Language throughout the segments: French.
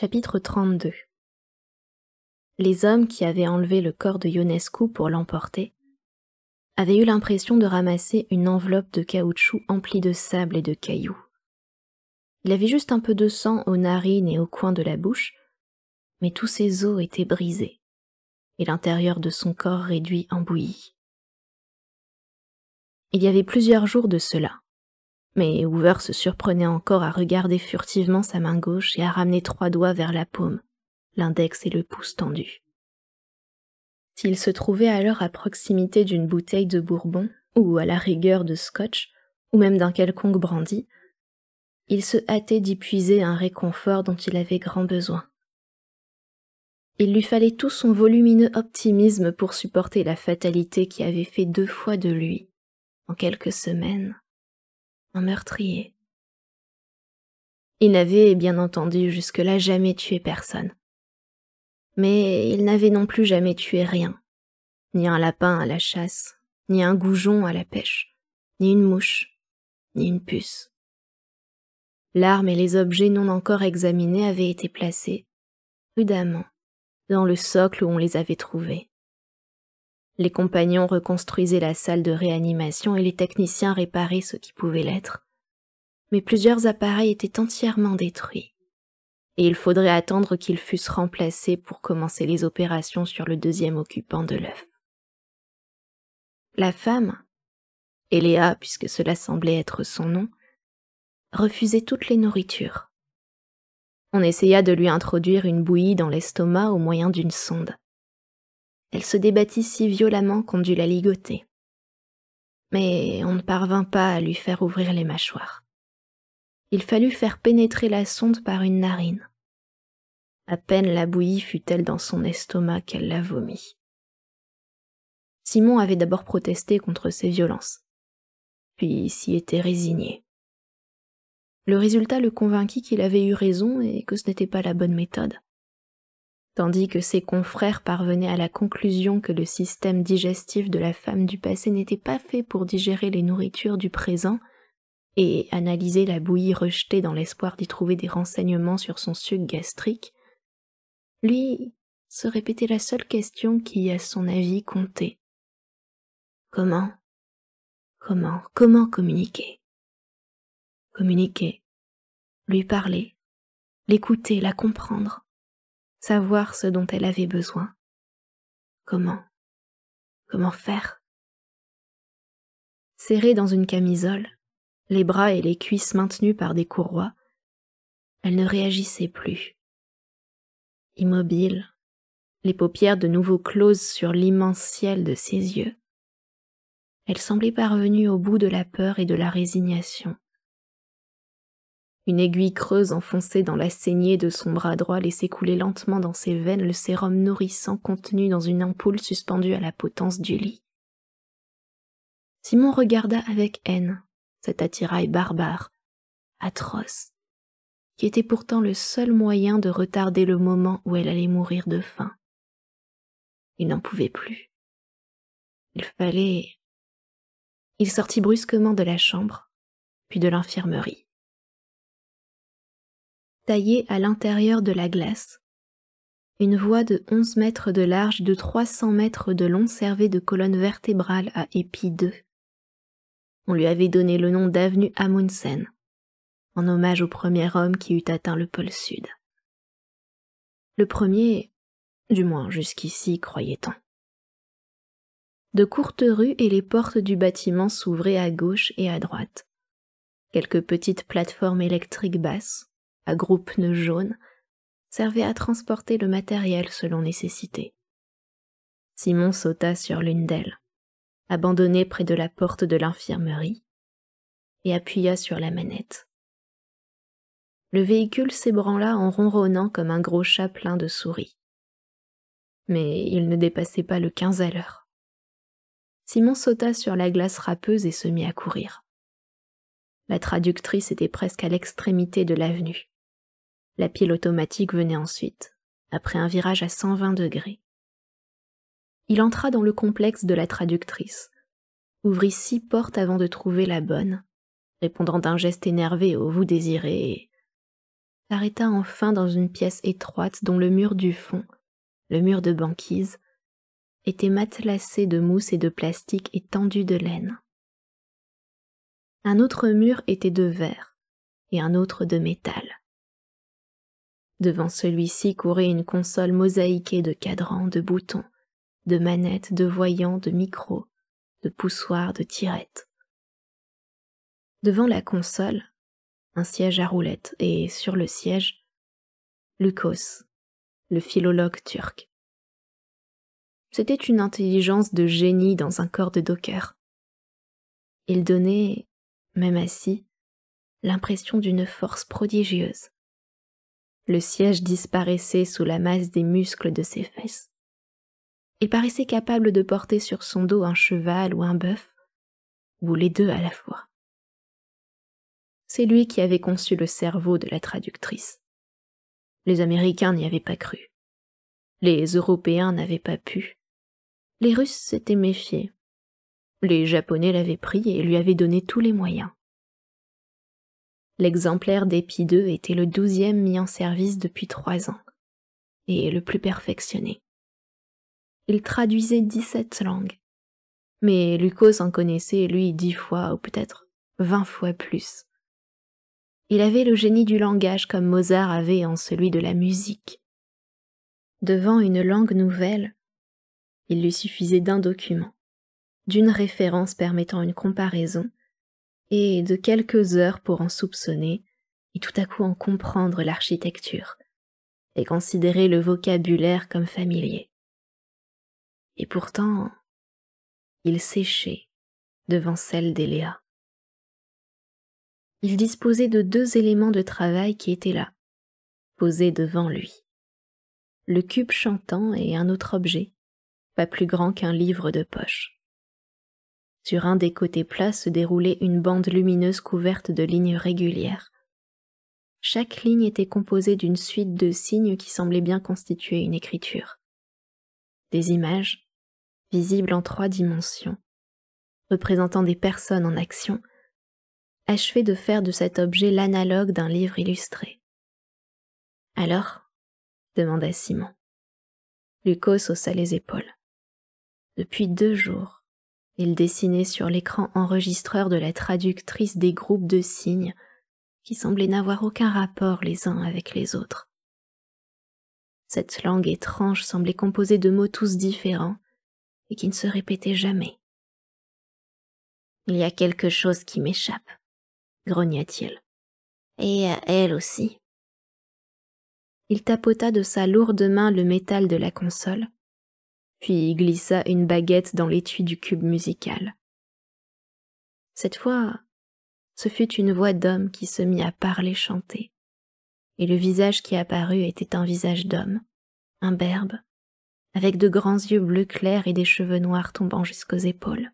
Chapitre 32 Les hommes qui avaient enlevé le corps de Ionescu pour l'emporter avaient eu l'impression de ramasser une enveloppe de caoutchouc emplie de sable et de cailloux. Il avait juste un peu de sang aux narines et au coin de la bouche, mais tous ses os étaient brisés et l'intérieur de son corps réduit en bouillie. Il y avait plusieurs jours de cela mais Hoover se surprenait encore à regarder furtivement sa main gauche et à ramener trois doigts vers la paume, l'index et le pouce tendus. S'il se trouvait alors à proximité d'une bouteille de bourbon, ou à la rigueur de scotch, ou même d'un quelconque brandy, il se hâtait d'y puiser un réconfort dont il avait grand besoin. Il lui fallait tout son volumineux optimisme pour supporter la fatalité qui avait fait deux fois de lui, en quelques semaines, meurtrier. Il n'avait, bien entendu, jusque-là jamais tué personne. Mais il n'avait non plus jamais tué rien, ni un lapin à la chasse, ni un goujon à la pêche, ni une mouche, ni une puce. L'arme et les objets non encore examinés avaient été placés, prudemment, dans le socle où on les avait trouvés. Les compagnons reconstruisaient la salle de réanimation et les techniciens réparaient ce qui pouvait l'être. Mais plusieurs appareils étaient entièrement détruits. Et il faudrait attendre qu'ils fussent remplacés pour commencer les opérations sur le deuxième occupant de l'œuf. La femme, Eléa puisque cela semblait être son nom, refusait toutes les nourritures. On essaya de lui introduire une bouillie dans l'estomac au moyen d'une sonde. Elle se débattit si violemment qu'on dut la ligoter. Mais on ne parvint pas à lui faire ouvrir les mâchoires. Il fallut faire pénétrer la sonde par une narine. À peine la bouillie fut-elle dans son estomac qu'elle la vomit. Simon avait d'abord protesté contre ces violences, puis s'y était résigné. Le résultat le convainquit qu'il avait eu raison et que ce n'était pas la bonne méthode tandis que ses confrères parvenaient à la conclusion que le système digestif de la femme du passé n'était pas fait pour digérer les nourritures du présent et analyser la bouillie rejetée dans l'espoir d'y trouver des renseignements sur son suc gastrique, lui se répétait la seule question qui, à son avis, comptait. Comment Comment Comment communiquer Communiquer, lui parler, l'écouter, la comprendre, savoir ce dont elle avait besoin. Comment Comment faire Serrée dans une camisole, les bras et les cuisses maintenus par des courroies, elle ne réagissait plus. Immobile, les paupières de nouveau closes sur l'immense ciel de ses yeux, elle semblait parvenue au bout de la peur et de la résignation. Une aiguille creuse enfoncée dans la saignée de son bras droit laissait couler lentement dans ses veines le sérum nourrissant contenu dans une ampoule suspendue à la potence du lit. Simon regarda avec haine cet attirail barbare, atroce, qui était pourtant le seul moyen de retarder le moment où elle allait mourir de faim. Il n'en pouvait plus. Il fallait... Il sortit brusquement de la chambre, puis de l'infirmerie taillée à l'intérieur de la glace. Une voie de onze mètres de large et de 300 mètres de long servait de colonne vertébrale à épi deux. On lui avait donné le nom d'avenue Amundsen, en hommage au premier homme qui eut atteint le pôle Sud. Le premier, du moins jusqu'ici, croyait-on. De courtes rues et les portes du bâtiment s'ouvraient à gauche et à droite. Quelques petites plateformes électriques basses, à gros pneus jaunes, servait à transporter le matériel selon nécessité. Simon sauta sur l'une d'elles, abandonnée près de la porte de l'infirmerie, et appuya sur la manette. Le véhicule s'ébranla en ronronnant comme un gros chat plein de souris. Mais il ne dépassait pas le quinze à l'heure. Simon sauta sur la glace râpeuse et se mit à courir. La traductrice était presque à l'extrémité de l'avenue. La pile automatique venait ensuite, après un virage à 120 degrés. Il entra dans le complexe de la traductrice, ouvrit six portes avant de trouver la bonne, répondant d'un geste énervé au vous désirez, et... s'arrêta enfin dans une pièce étroite dont le mur du fond, le mur de banquise, était matelassé de mousse et de plastique et tendu de laine. Un autre mur était de verre et un autre de métal. Devant celui-ci courait une console mosaïquée de cadrans, de boutons, de manettes, de voyants, de micros, de poussoirs, de tirettes. Devant la console, un siège à roulettes et sur le siège, Lukos, le philologue turc. C'était une intelligence de génie dans un corps de docker. Il donnait, même assis, l'impression d'une force prodigieuse, le siège disparaissait sous la masse des muscles de ses fesses. Il paraissait capable de porter sur son dos un cheval ou un bœuf, ou les deux à la fois. C'est lui qui avait conçu le cerveau de la traductrice. Les Américains n'y avaient pas cru. Les Européens n'avaient pas pu. Les Russes s'étaient méfiés. Les Japonais l'avaient pris et lui avaient donné tous les moyens. L'exemplaire d'Épi était le douzième mis en service depuis trois ans, et le plus perfectionné. Il traduisait dix-sept langues, mais Lucas en connaissait, lui, dix fois ou peut-être vingt fois plus. Il avait le génie du langage comme Mozart avait en celui de la musique. Devant une langue nouvelle, il lui suffisait d'un document, d'une référence permettant une comparaison, et de quelques heures pour en soupçonner, et tout à coup en comprendre l'architecture, et considérer le vocabulaire comme familier. Et pourtant, il séchait devant celle d'Eléa. Il disposait de deux éléments de travail qui étaient là, posés devant lui. Le cube chantant et un autre objet, pas plus grand qu'un livre de poche. Sur un des côtés plats se déroulait une bande lumineuse couverte de lignes régulières. Chaque ligne était composée d'une suite de signes qui semblaient bien constituer une écriture. Des images, visibles en trois dimensions, représentant des personnes en action, achevaient de faire de cet objet l'analogue d'un livre illustré. Alors demanda Simon. Lucas haussa les épaules. Depuis deux jours, il dessinait sur l'écran enregistreur de la traductrice des groupes de signes qui semblaient n'avoir aucun rapport les uns avec les autres. Cette langue étrange semblait composée de mots tous différents et qui ne se répétaient jamais. Il y a quelque chose qui m'échappe, grogna-t-il. Et à elle aussi. Il tapota de sa lourde main le métal de la console, puis glissa une baguette dans l'étui du cube musical. Cette fois, ce fut une voix d'homme qui se mit à parler chanter, et le visage qui apparut était un visage d'homme, un berbe, avec de grands yeux bleus clairs et des cheveux noirs tombant jusqu'aux épaules.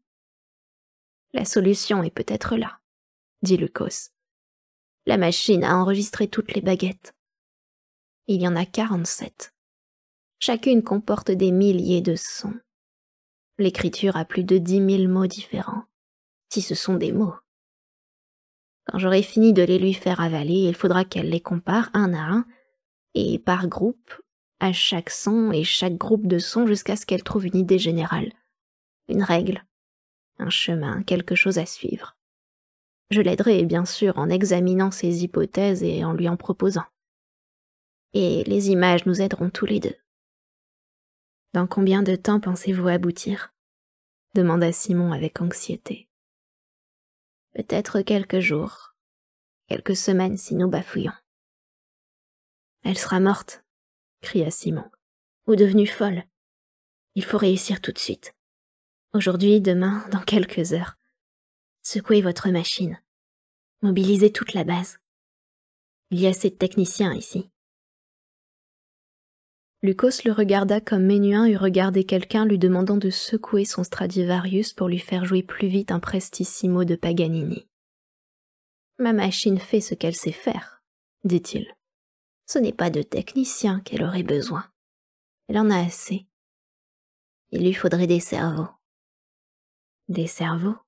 La solution est peut-être là, dit Lucos. La machine a enregistré toutes les baguettes. Il y en a quarante-sept. Chacune comporte des milliers de sons. L'écriture a plus de dix mille mots différents, si ce sont des mots. Quand j'aurai fini de les lui faire avaler, il faudra qu'elle les compare un à un, et par groupe, à chaque son et chaque groupe de sons jusqu'à ce qu'elle trouve une idée générale, une règle, un chemin, quelque chose à suivre. Je l'aiderai, bien sûr, en examinant ses hypothèses et en lui en proposant. Et les images nous aideront tous les deux. Dans combien de temps pensez-vous aboutir demanda Simon avec anxiété. Peut-être quelques jours, quelques semaines si nous bafouillons. Elle sera morte, cria Simon, ou devenue folle. Il faut réussir tout de suite. Aujourd'hui, demain, dans quelques heures. Secouez votre machine. Mobilisez toute la base. Il y a assez de techniciens ici. Lucas le regarda comme Ménuin eût regardé quelqu'un lui demandant de secouer son Stradivarius pour lui faire jouer plus vite un prestissimo de Paganini. Ma machine fait ce qu'elle sait faire, dit-il. Ce n'est pas de technicien qu'elle aurait besoin. Elle en a assez. Il lui faudrait des cerveaux. Des cerveaux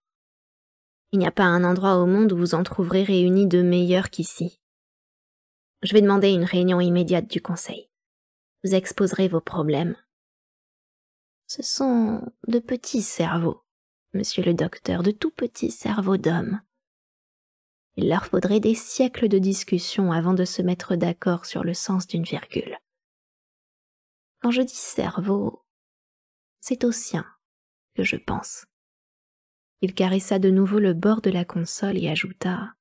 Il n'y a pas un endroit au monde où vous en trouverez réunis de meilleurs qu'ici. Je vais demander une réunion immédiate du Conseil vous exposerez vos problèmes. Ce sont de petits cerveaux, monsieur le docteur, de tout petits cerveaux d'hommes. Il leur faudrait des siècles de discussion avant de se mettre d'accord sur le sens d'une virgule. Quand je dis cerveau, c'est au sien que je pense. Il caressa de nouveau le bord de la console et ajouta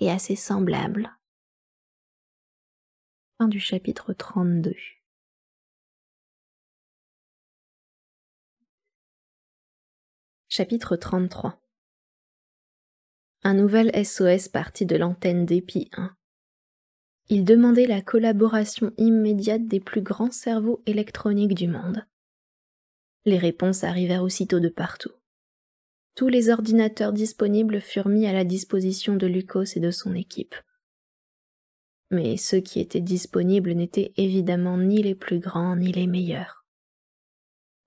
Et à ses semblables, Fin du chapitre 32. Chapitre 33 Un nouvel SOS partit de l'antenne d'EPI 1. Il demandait la collaboration immédiate des plus grands cerveaux électroniques du monde. Les réponses arrivèrent aussitôt de partout. Tous les ordinateurs disponibles furent mis à la disposition de Lucas et de son équipe mais ceux qui étaient disponibles n'étaient évidemment ni les plus grands ni les meilleurs.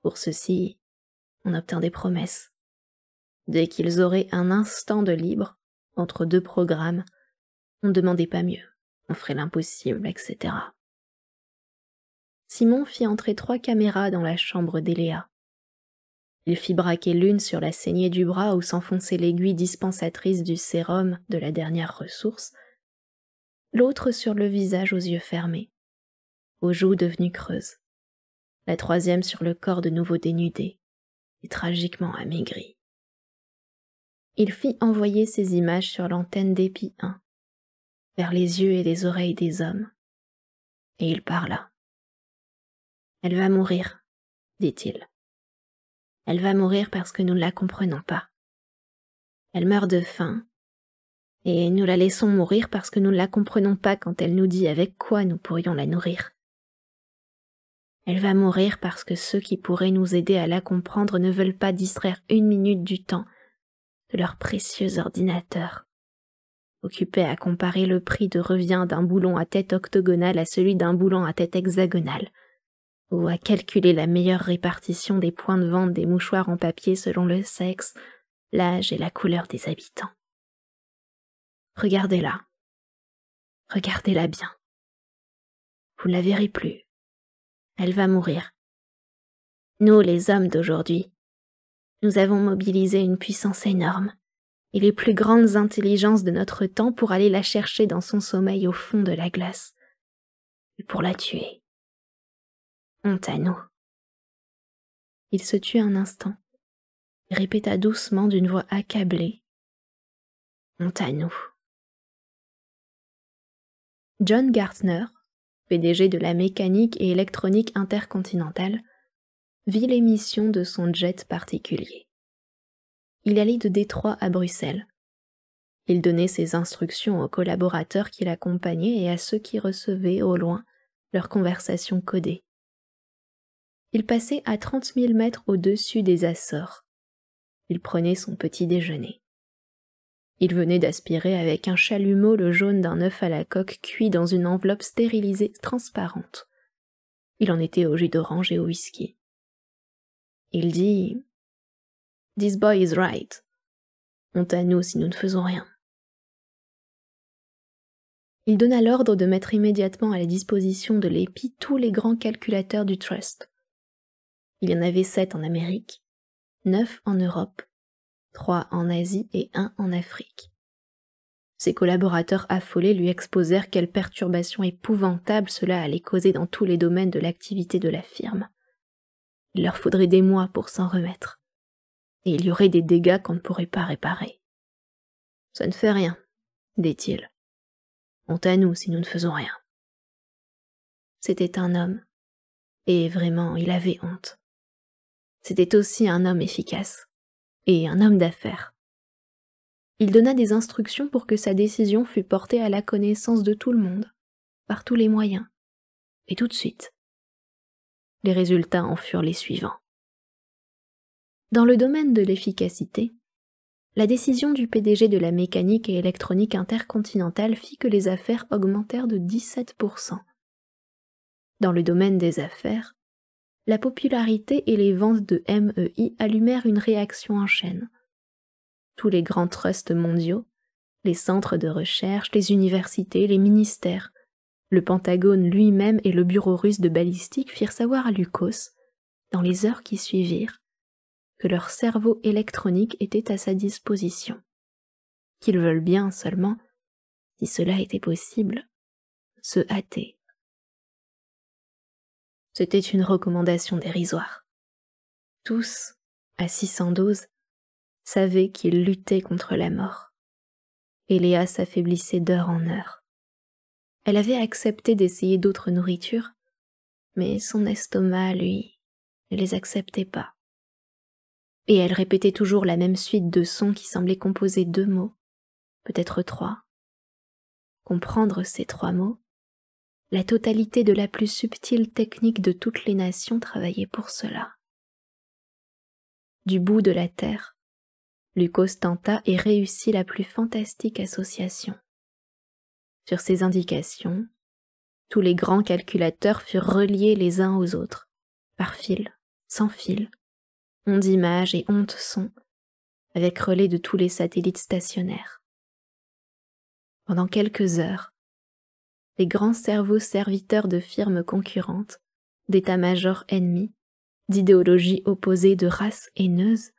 Pour ceci, on obtint des promesses. Dès qu'ils auraient un instant de libre, entre deux programmes, on ne demandait pas mieux, on ferait l'impossible, etc. Simon fit entrer trois caméras dans la chambre d'Eléa. Il fit braquer l'une sur la saignée du bras où s'enfonçait l'aiguille dispensatrice du sérum de la dernière ressource, l'autre sur le visage aux yeux fermés, aux joues devenues creuses, la troisième sur le corps de nouveau dénudé et tragiquement amaigri. Il fit envoyer ces images sur l'antenne d'Épi 1, vers les yeux et les oreilles des hommes, et il parla. Elle va mourir, dit-il. Elle va mourir parce que nous ne la comprenons pas. Elle meurt de faim, et nous la laissons mourir parce que nous ne la comprenons pas quand elle nous dit avec quoi nous pourrions la nourrir. Elle va mourir parce que ceux qui pourraient nous aider à la comprendre ne veulent pas distraire une minute du temps de leur précieux ordinateur. Occupés à comparer le prix de revient d'un boulon à tête octogonale à celui d'un boulon à tête hexagonale, ou à calculer la meilleure répartition des points de vente des mouchoirs en papier selon le sexe, l'âge et la couleur des habitants. Regardez-la. Regardez-la bien. Vous ne la verrez plus. Elle va mourir. Nous, les hommes d'aujourd'hui, nous avons mobilisé une puissance énorme et les plus grandes intelligences de notre temps pour aller la chercher dans son sommeil au fond de la glace et pour la tuer. Honte à nous. Il se tut un instant et répéta doucement d'une voix accablée. Honte à nous. John Gartner, PDG de la mécanique et électronique intercontinentale, vit l'émission de son jet particulier. Il allait de Détroit à Bruxelles. Il donnait ses instructions aux collaborateurs qui l'accompagnaient et à ceux qui recevaient au loin leurs conversations codées. Il passait à trente mille mètres au-dessus des Açores. Il prenait son petit déjeuner. Il venait d'aspirer avec un chalumeau le jaune d'un œuf à la coque cuit dans une enveloppe stérilisée transparente. Il en était au jus d'orange et au whisky. Il dit This boy is right. Honte à nous si nous ne faisons rien. Il donna l'ordre de mettre immédiatement à la disposition de l'épi tous les grands calculateurs du Trust. Il y en avait sept en Amérique, neuf en Europe, trois en Asie et un en Afrique. Ses collaborateurs affolés lui exposèrent quelle perturbation épouvantable cela allait causer dans tous les domaines de l'activité de la firme. Il leur faudrait des mois pour s'en remettre. Et il y aurait des dégâts qu'on ne pourrait pas réparer. Ça ne fait rien, dit-il. Honte à nous si nous ne faisons rien. C'était un homme. Et vraiment, il avait honte. C'était aussi un homme efficace et un homme d'affaires. Il donna des instructions pour que sa décision fût portée à la connaissance de tout le monde, par tous les moyens, et tout de suite. Les résultats en furent les suivants. Dans le domaine de l'efficacité, la décision du PDG de la mécanique et électronique intercontinentale fit que les affaires augmentèrent de 17%. Dans le domaine des affaires, la popularité et les ventes de MEI allumèrent une réaction en chaîne. Tous les grands trusts mondiaux, les centres de recherche, les universités, les ministères, le Pentagone lui-même et le bureau russe de balistique firent savoir à Lukos, dans les heures qui suivirent, que leur cerveau électronique était à sa disposition. Qu'ils veulent bien seulement, si cela était possible, se hâter. C'était une recommandation dérisoire. Tous, à doses, savaient qu'ils luttaient contre la mort. Et Léa s'affaiblissait d'heure en heure. Elle avait accepté d'essayer d'autres nourritures, mais son estomac, lui, ne les acceptait pas. Et elle répétait toujours la même suite de sons qui semblaient composer deux mots, peut-être trois. Comprendre ces trois mots, la totalité de la plus subtile technique de toutes les nations travaillait pour cela. Du bout de la terre, Lucas tenta et réussit la plus fantastique association. Sur ces indications, tous les grands calculateurs furent reliés les uns aux autres, par fil, sans fil, ondes images et ondes son, avec relais de tous les satellites stationnaires. Pendant quelques heures, les grands cerveaux serviteurs de firmes concurrentes, d'états-majors ennemis, d'idéologies opposées, de races haineuses,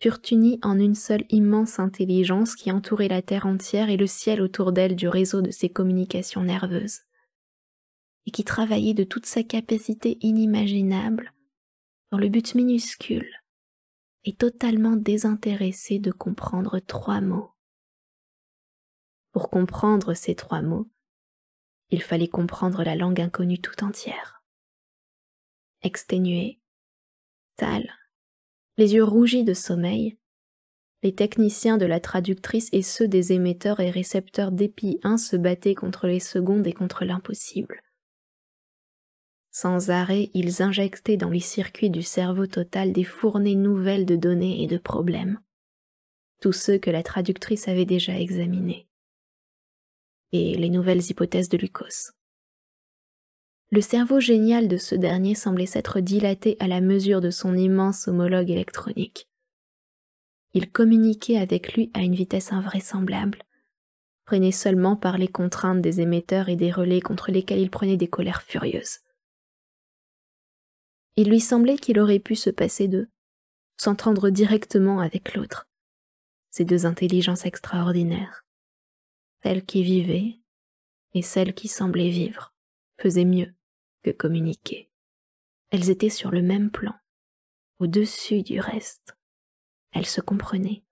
furent unis en une seule immense intelligence qui entourait la terre entière et le ciel autour d'elle du réseau de ses communications nerveuses, et qui travaillait de toute sa capacité inimaginable dans le but minuscule et totalement désintéressé de comprendre trois mots. Pour comprendre ces trois mots, il fallait comprendre la langue inconnue tout entière. Exténués, Tal, les yeux rougis de sommeil, les techniciens de la traductrice et ceux des émetteurs et récepteurs d'épi 1 se battaient contre les secondes et contre l'impossible. Sans arrêt, ils injectaient dans les circuits du cerveau total des fournées nouvelles de données et de problèmes, tous ceux que la traductrice avait déjà examinés et les nouvelles hypothèses de Lucos. Le cerveau génial de ce dernier semblait s'être dilaté à la mesure de son immense homologue électronique. Il communiquait avec lui à une vitesse invraisemblable, freiné seulement par les contraintes des émetteurs et des relais contre lesquels il prenait des colères furieuses. Il lui semblait qu'il aurait pu se passer d'eux, s'entendre directement avec l'autre, ces deux intelligences extraordinaires. Celles qui vivaient et celles qui semblaient vivre faisaient mieux que communiquer. Elles étaient sur le même plan, au-dessus du reste. Elles se comprenaient.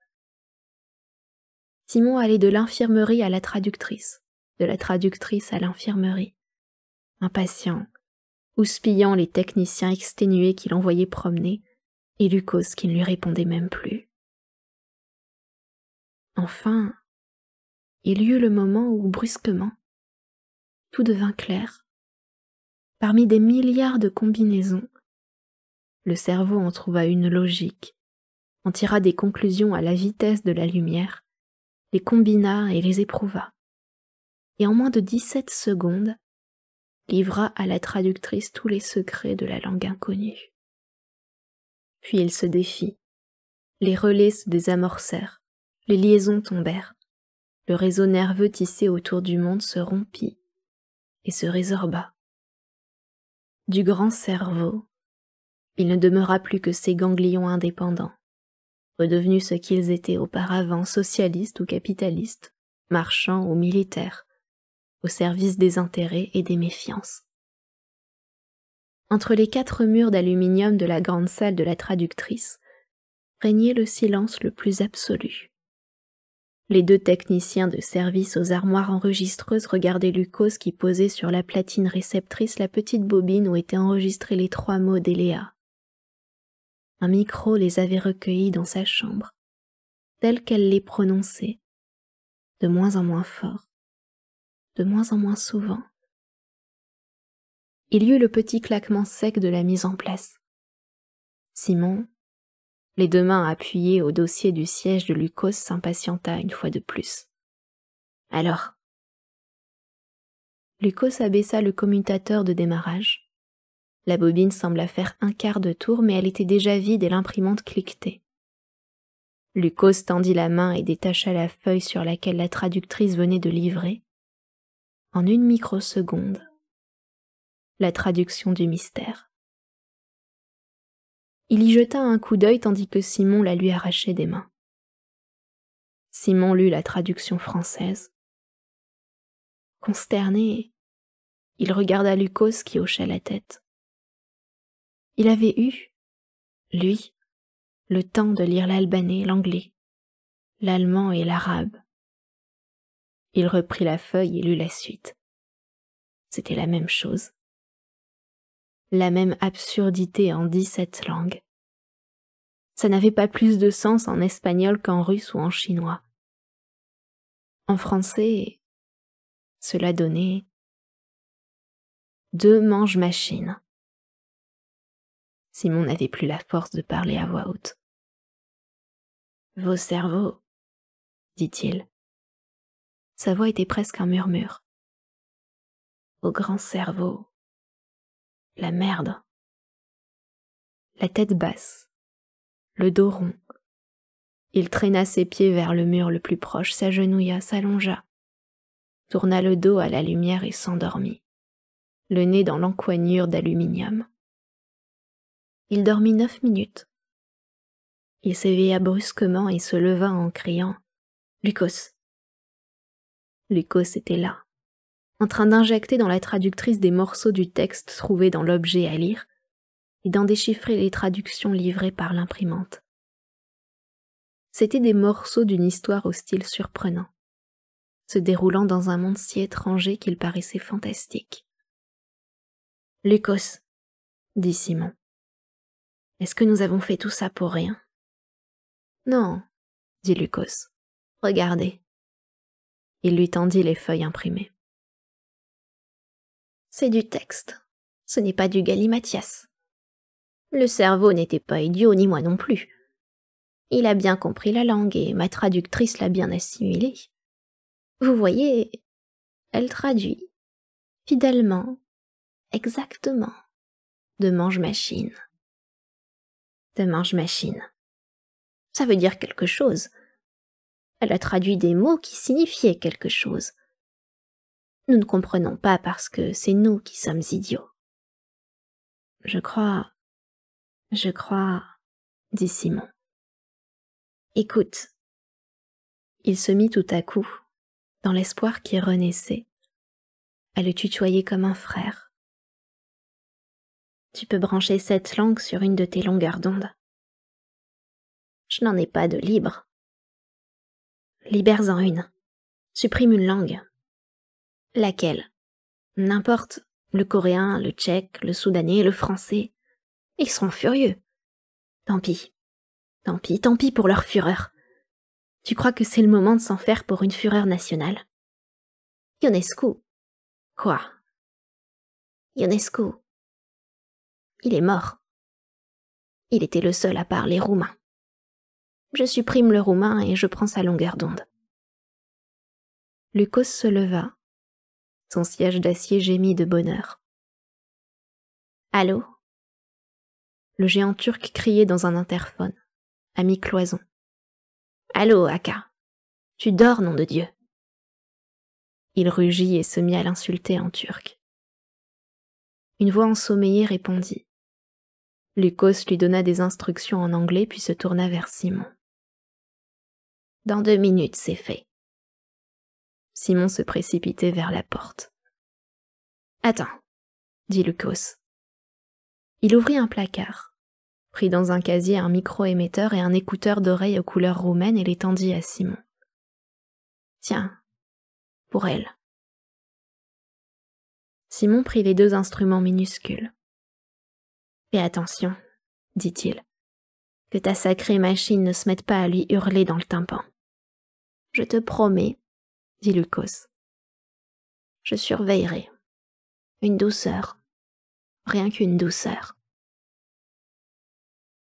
Simon allait de l'infirmerie à la traductrice, de la traductrice à l'infirmerie, impatient, houspillant les techniciens exténués qui envoyait promener, et cause qui ne lui répondait même plus. Enfin, il y eut le moment où, brusquement, tout devint clair. Parmi des milliards de combinaisons, le cerveau en trouva une logique, en tira des conclusions à la vitesse de la lumière, les combina et les éprouva. Et en moins de dix-sept secondes, livra à la traductrice tous les secrets de la langue inconnue. Puis il se défit. Les relais se désamorcèrent, les liaisons tombèrent le réseau nerveux tissé autour du monde se rompit et se résorba. Du grand cerveau, il ne demeura plus que ces ganglions indépendants, redevenus ce qu'ils étaient auparavant, socialistes ou capitalistes, marchands ou militaires, au service des intérêts et des méfiances. Entre les quatre murs d'aluminium de la grande salle de la traductrice régnait le silence le plus absolu. Les deux techniciens de service aux armoires enregistreuses regardaient Lucose qui posait sur la platine réceptrice la petite bobine où étaient enregistrés les trois mots d'Eléa. Un micro les avait recueillis dans sa chambre, telle qu'elle les prononçait, de moins en moins fort, de moins en moins souvent. Il y eut le petit claquement sec de la mise en place. Simon, les deux mains appuyées au dossier du siège de Lucos s'impatienta une fois de plus. Alors Lucos abaissa le commutateur de démarrage. La bobine sembla faire un quart de tour, mais elle était déjà vide et l'imprimante cliquetait. Lucos tendit la main et détacha la feuille sur laquelle la traductrice venait de livrer. En une microseconde, la traduction du mystère. Il y jeta un coup d'œil tandis que Simon la lui arrachait des mains. Simon lut la traduction française. Consterné, il regarda Lucos qui hocha la tête. Il avait eu, lui, le temps de lire l'albanais, l'anglais, l'allemand et l'arabe. Il reprit la feuille et lut la suite. C'était la même chose la même absurdité en dix-sept langues. Ça n'avait pas plus de sens en espagnol qu'en russe ou en chinois. En français, cela donnait deux manges machines. Simon n'avait plus la force de parler à voix haute. Vos cerveaux, dit-il. Sa voix était presque un murmure. Au grand cerveau, la merde. La tête basse, le dos rond. Il traîna ses pieds vers le mur le plus proche, s'agenouilla, s'allongea, tourna le dos à la lumière et s'endormit, le nez dans l'encoignure d'aluminium. Il dormit neuf minutes. Il s'éveilla brusquement et se leva en criant Lucos. Lucos était là, en train d'injecter dans la traductrice des morceaux du texte trouvé dans l'objet à lire, et d'en déchiffrer les traductions livrées par l'imprimante. C'étaient des morceaux d'une histoire au style surprenant, se déroulant dans un monde si étranger qu'il paraissait fantastique. Lucos, dit Simon, est-ce que nous avons fait tout ça pour rien Non, dit Lucos. Regardez. Il lui tendit les feuilles imprimées. C'est du texte. Ce n'est pas du Galimathias. Le cerveau n'était pas idiot, ni moi non plus. Il a bien compris la langue et ma traductrice l'a bien assimilée. Vous voyez, elle traduit, fidèlement, exactement, de mange-machine. De mange-machine. Ça veut dire quelque chose. Elle a traduit des mots qui signifiaient quelque chose. Nous ne comprenons pas parce que c'est nous qui sommes idiots. Je crois. Je crois. dit Simon. Écoute. Il se mit tout à coup, dans l'espoir qui renaissait, à le tutoyer comme un frère. Tu peux brancher cette langue sur une de tes longueurs d'onde. Je n'en ai pas de libre. Libères-en une. Supprime une langue. Laquelle N'importe, le coréen, le tchèque, le soudanais, le français. Ils seront furieux. Tant pis. Tant pis, tant pis pour leur fureur. Tu crois que c'est le moment de s'en faire pour une fureur nationale Ionescu. Quoi Ionescu. Il est mort. Il était le seul à parler roumain. Je supprime le roumain et je prends sa longueur d'onde. Lucos se leva, son siège d'acier gémit de bonheur. Allô Le géant turc criait dans un interphone, à mi-cloison. Allô, Aka Tu dors, nom de Dieu Il rugit et se mit à l'insulter en turc. Une voix ensommeillée répondit. Lucas lui donna des instructions en anglais puis se tourna vers Simon. Dans deux minutes, c'est fait. Simon se précipitait vers la porte. Attends, dit Lucas. Il ouvrit un placard, prit dans un casier un micro-émetteur et un écouteur d'oreille aux couleurs roumaines et les tendit à Simon. Tiens, pour elle. Simon prit les deux instruments minuscules. Fais attention, dit-il, que ta sacrée machine ne se mette pas à lui hurler dans le tympan. Je te promets dit Lucos. Je surveillerai. Une douceur. Rien qu'une douceur.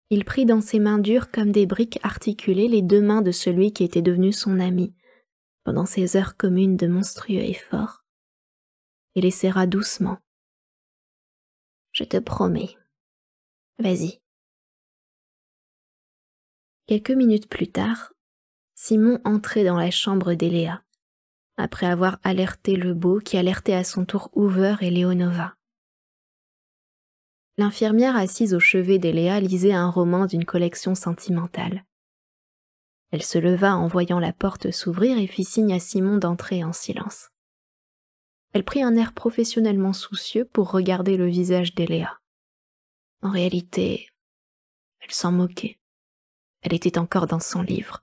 Il prit dans ses mains dures comme des briques articulées les deux mains de celui qui était devenu son ami pendant ces heures communes de monstrueux effort et les serra doucement. Je te promets. Vas-y. Quelques minutes plus tard, Simon entrait dans la chambre d'Eléa après avoir alerté le beau qui alertait à son tour Hoover et Léonova. L'infirmière assise au chevet d'Eléa lisait un roman d'une collection sentimentale. Elle se leva en voyant la porte s'ouvrir et fit signe à Simon d'entrer en silence. Elle prit un air professionnellement soucieux pour regarder le visage d'Eléa. En réalité, elle s'en moquait. Elle était encore dans son livre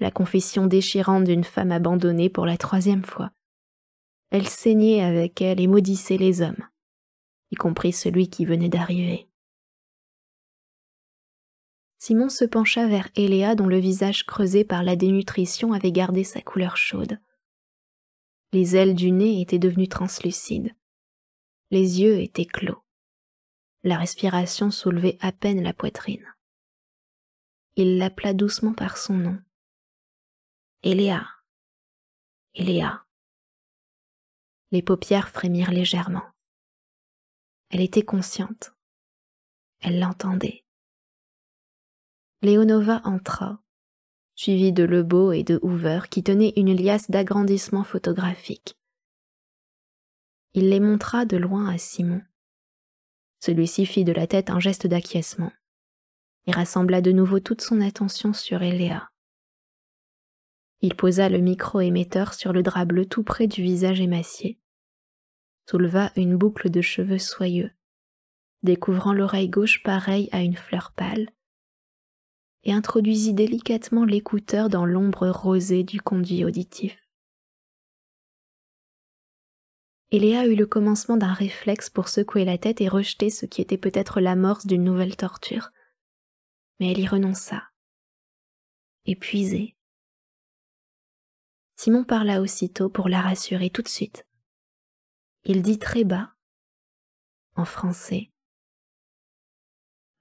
la confession déchirante d'une femme abandonnée pour la troisième fois. Elle saignait avec elle et maudissait les hommes, y compris celui qui venait d'arriver. Simon se pencha vers Eléa dont le visage creusé par la dénutrition avait gardé sa couleur chaude. Les ailes du nez étaient devenues translucides. Les yeux étaient clos. La respiration soulevait à peine la poitrine. Il l'appela doucement par son nom. Eléa. Eléa. Les paupières frémirent légèrement. Elle était consciente. Elle l'entendait. Léonova entra, suivie de Lebeau et de Hoover qui tenaient une liasse d'agrandissement photographique. Il les montra de loin à Simon. Celui-ci fit de la tête un geste d'acquiescement et rassembla de nouveau toute son attention sur Eléa, il posa le micro-émetteur sur le drap bleu tout près du visage émacié, souleva une boucle de cheveux soyeux, découvrant l'oreille gauche pareille à une fleur pâle, et introduisit délicatement l'écouteur dans l'ombre rosée du conduit auditif. Eléa eut le commencement d'un réflexe pour secouer la tête et rejeter ce qui était peut-être l'amorce d'une nouvelle torture. Mais elle y renonça. Épuisée, Simon parla aussitôt pour la rassurer tout de suite. Il dit très bas, en français,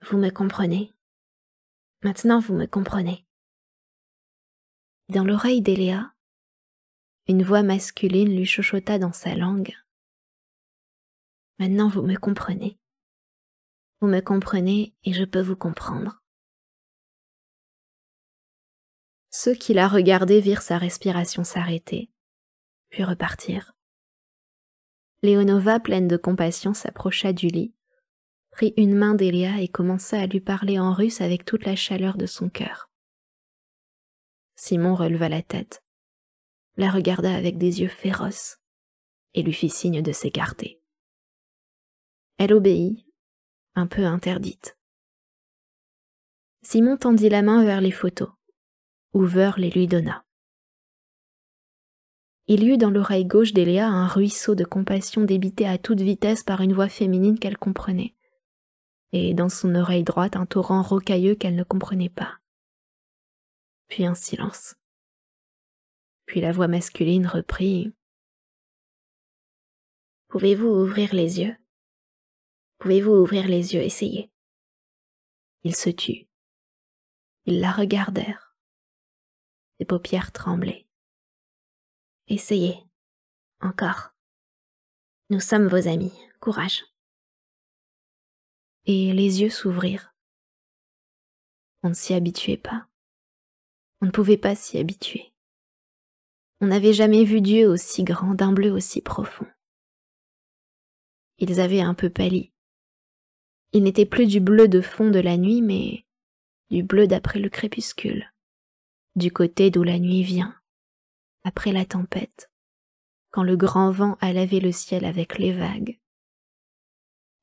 Vous me comprenez Maintenant vous me comprenez. Dans l'oreille d'Eléa, une voix masculine lui chuchota dans sa langue. Maintenant vous me comprenez. Vous me comprenez et je peux vous comprendre. Ceux qui la regardaient virent sa respiration s'arrêter, puis repartir. Léonova, pleine de compassion, s'approcha du lit, prit une main d'Elia et commença à lui parler en russe avec toute la chaleur de son cœur. Simon releva la tête, la regarda avec des yeux féroces et lui fit signe de s'écarter. Elle obéit, un peu interdite. Simon tendit la main vers les photos les lui donna. Il y eut dans l'oreille gauche d'Eléa un ruisseau de compassion débité à toute vitesse par une voix féminine qu'elle comprenait, et dans son oreille droite un torrent rocailleux qu'elle ne comprenait pas. Puis un silence. Puis la voix masculine reprit Pouvez-vous ouvrir les yeux Pouvez-vous ouvrir les yeux, essayez. Il se tut. Ils la regardèrent ses paupières tremblaient. Essayez. Encore. Nous sommes vos amis. Courage. Et les yeux s'ouvrirent. On ne s'y habituait pas. On ne pouvait pas s'y habituer. On n'avait jamais vu Dieu aussi grand, d'un bleu aussi profond. Ils avaient un peu pâli. Il n'était plus du bleu de fond de la nuit, mais du bleu d'après le crépuscule du côté d'où la nuit vient, après la tempête, quand le grand vent a lavé le ciel avec les vagues.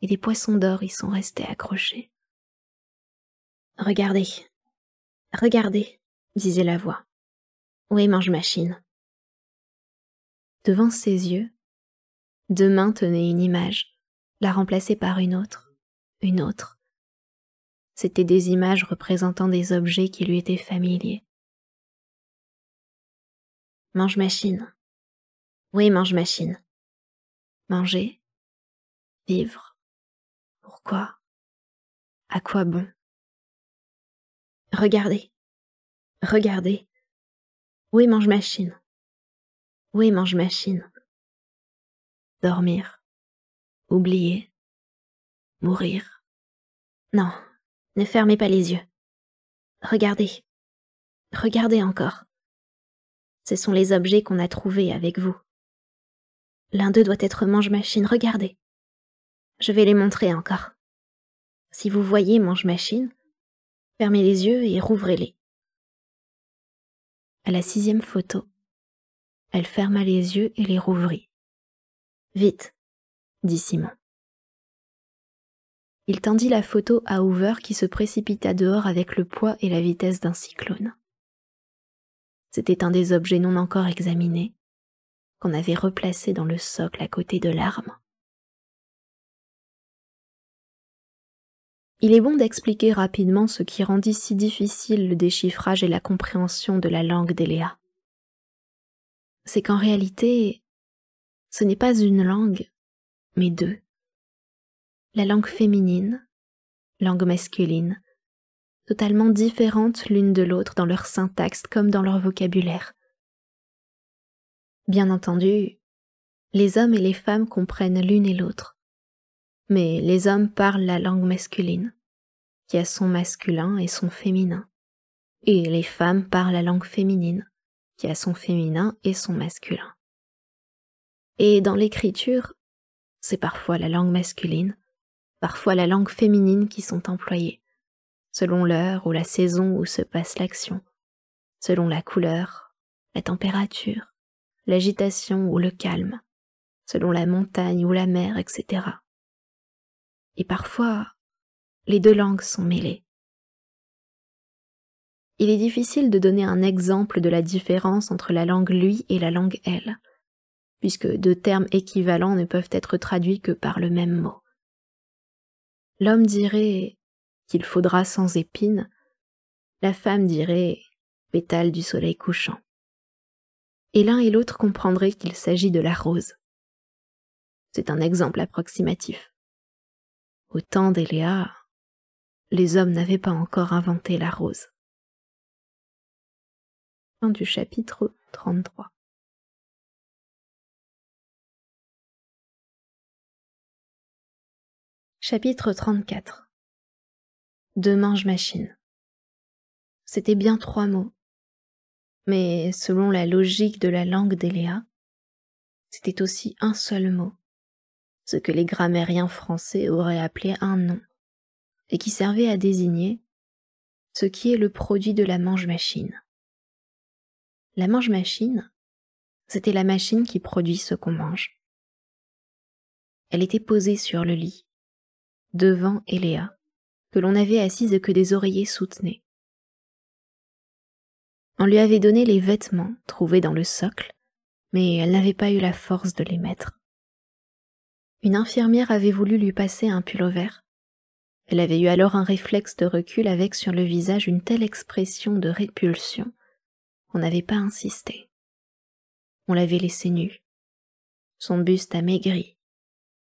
Et des poissons d'or y sont restés accrochés. Regardez, regardez, disait la voix. Oui, mange machine. Devant ses yeux, deux mains tenaient une image, la remplaçaient par une autre, une autre. C'étaient des images représentant des objets qui lui étaient familiers Mange machine. Oui, mange machine. Manger. Vivre. Pourquoi À quoi bon Regardez. Regardez. Oui, mange machine. Oui, mange machine. Dormir. Oublier. Mourir. Non, ne fermez pas les yeux. Regardez. Regardez encore. Ce sont les objets qu'on a trouvés avec vous. L'un d'eux doit être mange-machine, regardez. Je vais les montrer encore. Si vous voyez mange-machine, fermez les yeux et rouvrez-les. À la sixième photo, elle ferma les yeux et les rouvrit. Vite, dit Simon. Il tendit la photo à Hoover qui se précipita dehors avec le poids et la vitesse d'un cyclone. C'était un des objets non encore examinés qu'on avait replacé dans le socle à côté de l'arme. Il est bon d'expliquer rapidement ce qui rendit si difficile le déchiffrage et la compréhension de la langue d'Eléa. C'est qu'en réalité, ce n'est pas une langue, mais deux. La langue féminine, langue masculine, totalement différentes l'une de l'autre dans leur syntaxe comme dans leur vocabulaire. Bien entendu, les hommes et les femmes comprennent l'une et l'autre, mais les hommes parlent la langue masculine, qui a son masculin et son féminin, et les femmes parlent la langue féminine, qui a son féminin et son masculin. Et dans l'écriture, c'est parfois la langue masculine, parfois la langue féminine qui sont employées selon l'heure ou la saison où se passe l'action, selon la couleur, la température, l'agitation ou le calme, selon la montagne ou la mer, etc. Et parfois, les deux langues sont mêlées. Il est difficile de donner un exemple de la différence entre la langue lui et la langue elle, puisque deux termes équivalents ne peuvent être traduits que par le même mot. L'homme dirait qu'il faudra sans épines, la femme dirait pétale du soleil couchant. Et l'un et l'autre comprendraient qu'il s'agit de la rose. C'est un exemple approximatif. Au temps d'Eléa, les hommes n'avaient pas encore inventé la rose. chapitre 33. Chapitre 34 de mange machine. C'était bien trois mots. Mais selon la logique de la langue d'Eléa, c'était aussi un seul mot, ce que les grammairiens français auraient appelé un nom, et qui servait à désigner ce qui est le produit de la mange-machine. La mange-machine, c'était la machine qui produit ce qu'on mange. Elle était posée sur le lit, devant Eléa, que l'on avait assise que des oreillers soutenaient. On lui avait donné les vêtements trouvés dans le socle, mais elle n'avait pas eu la force de les mettre. Une infirmière avait voulu lui passer un pull vert. Elle avait eu alors un réflexe de recul avec sur le visage une telle expression de répulsion. On n'avait pas insisté. On l'avait laissée nue. Son buste maigri.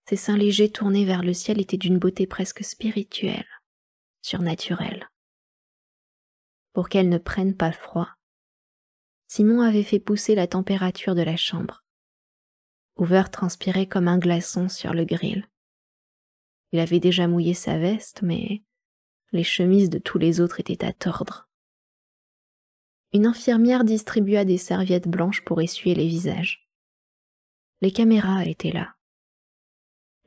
ses seins légers tournés vers le ciel étaient d'une beauté presque spirituelle surnaturelle. Pour qu'elle ne prenne pas froid, Simon avait fait pousser la température de la chambre. Hoover transpirait comme un glaçon sur le grill. Il avait déjà mouillé sa veste, mais les chemises de tous les autres étaient à tordre. Une infirmière distribua des serviettes blanches pour essuyer les visages. Les caméras étaient là.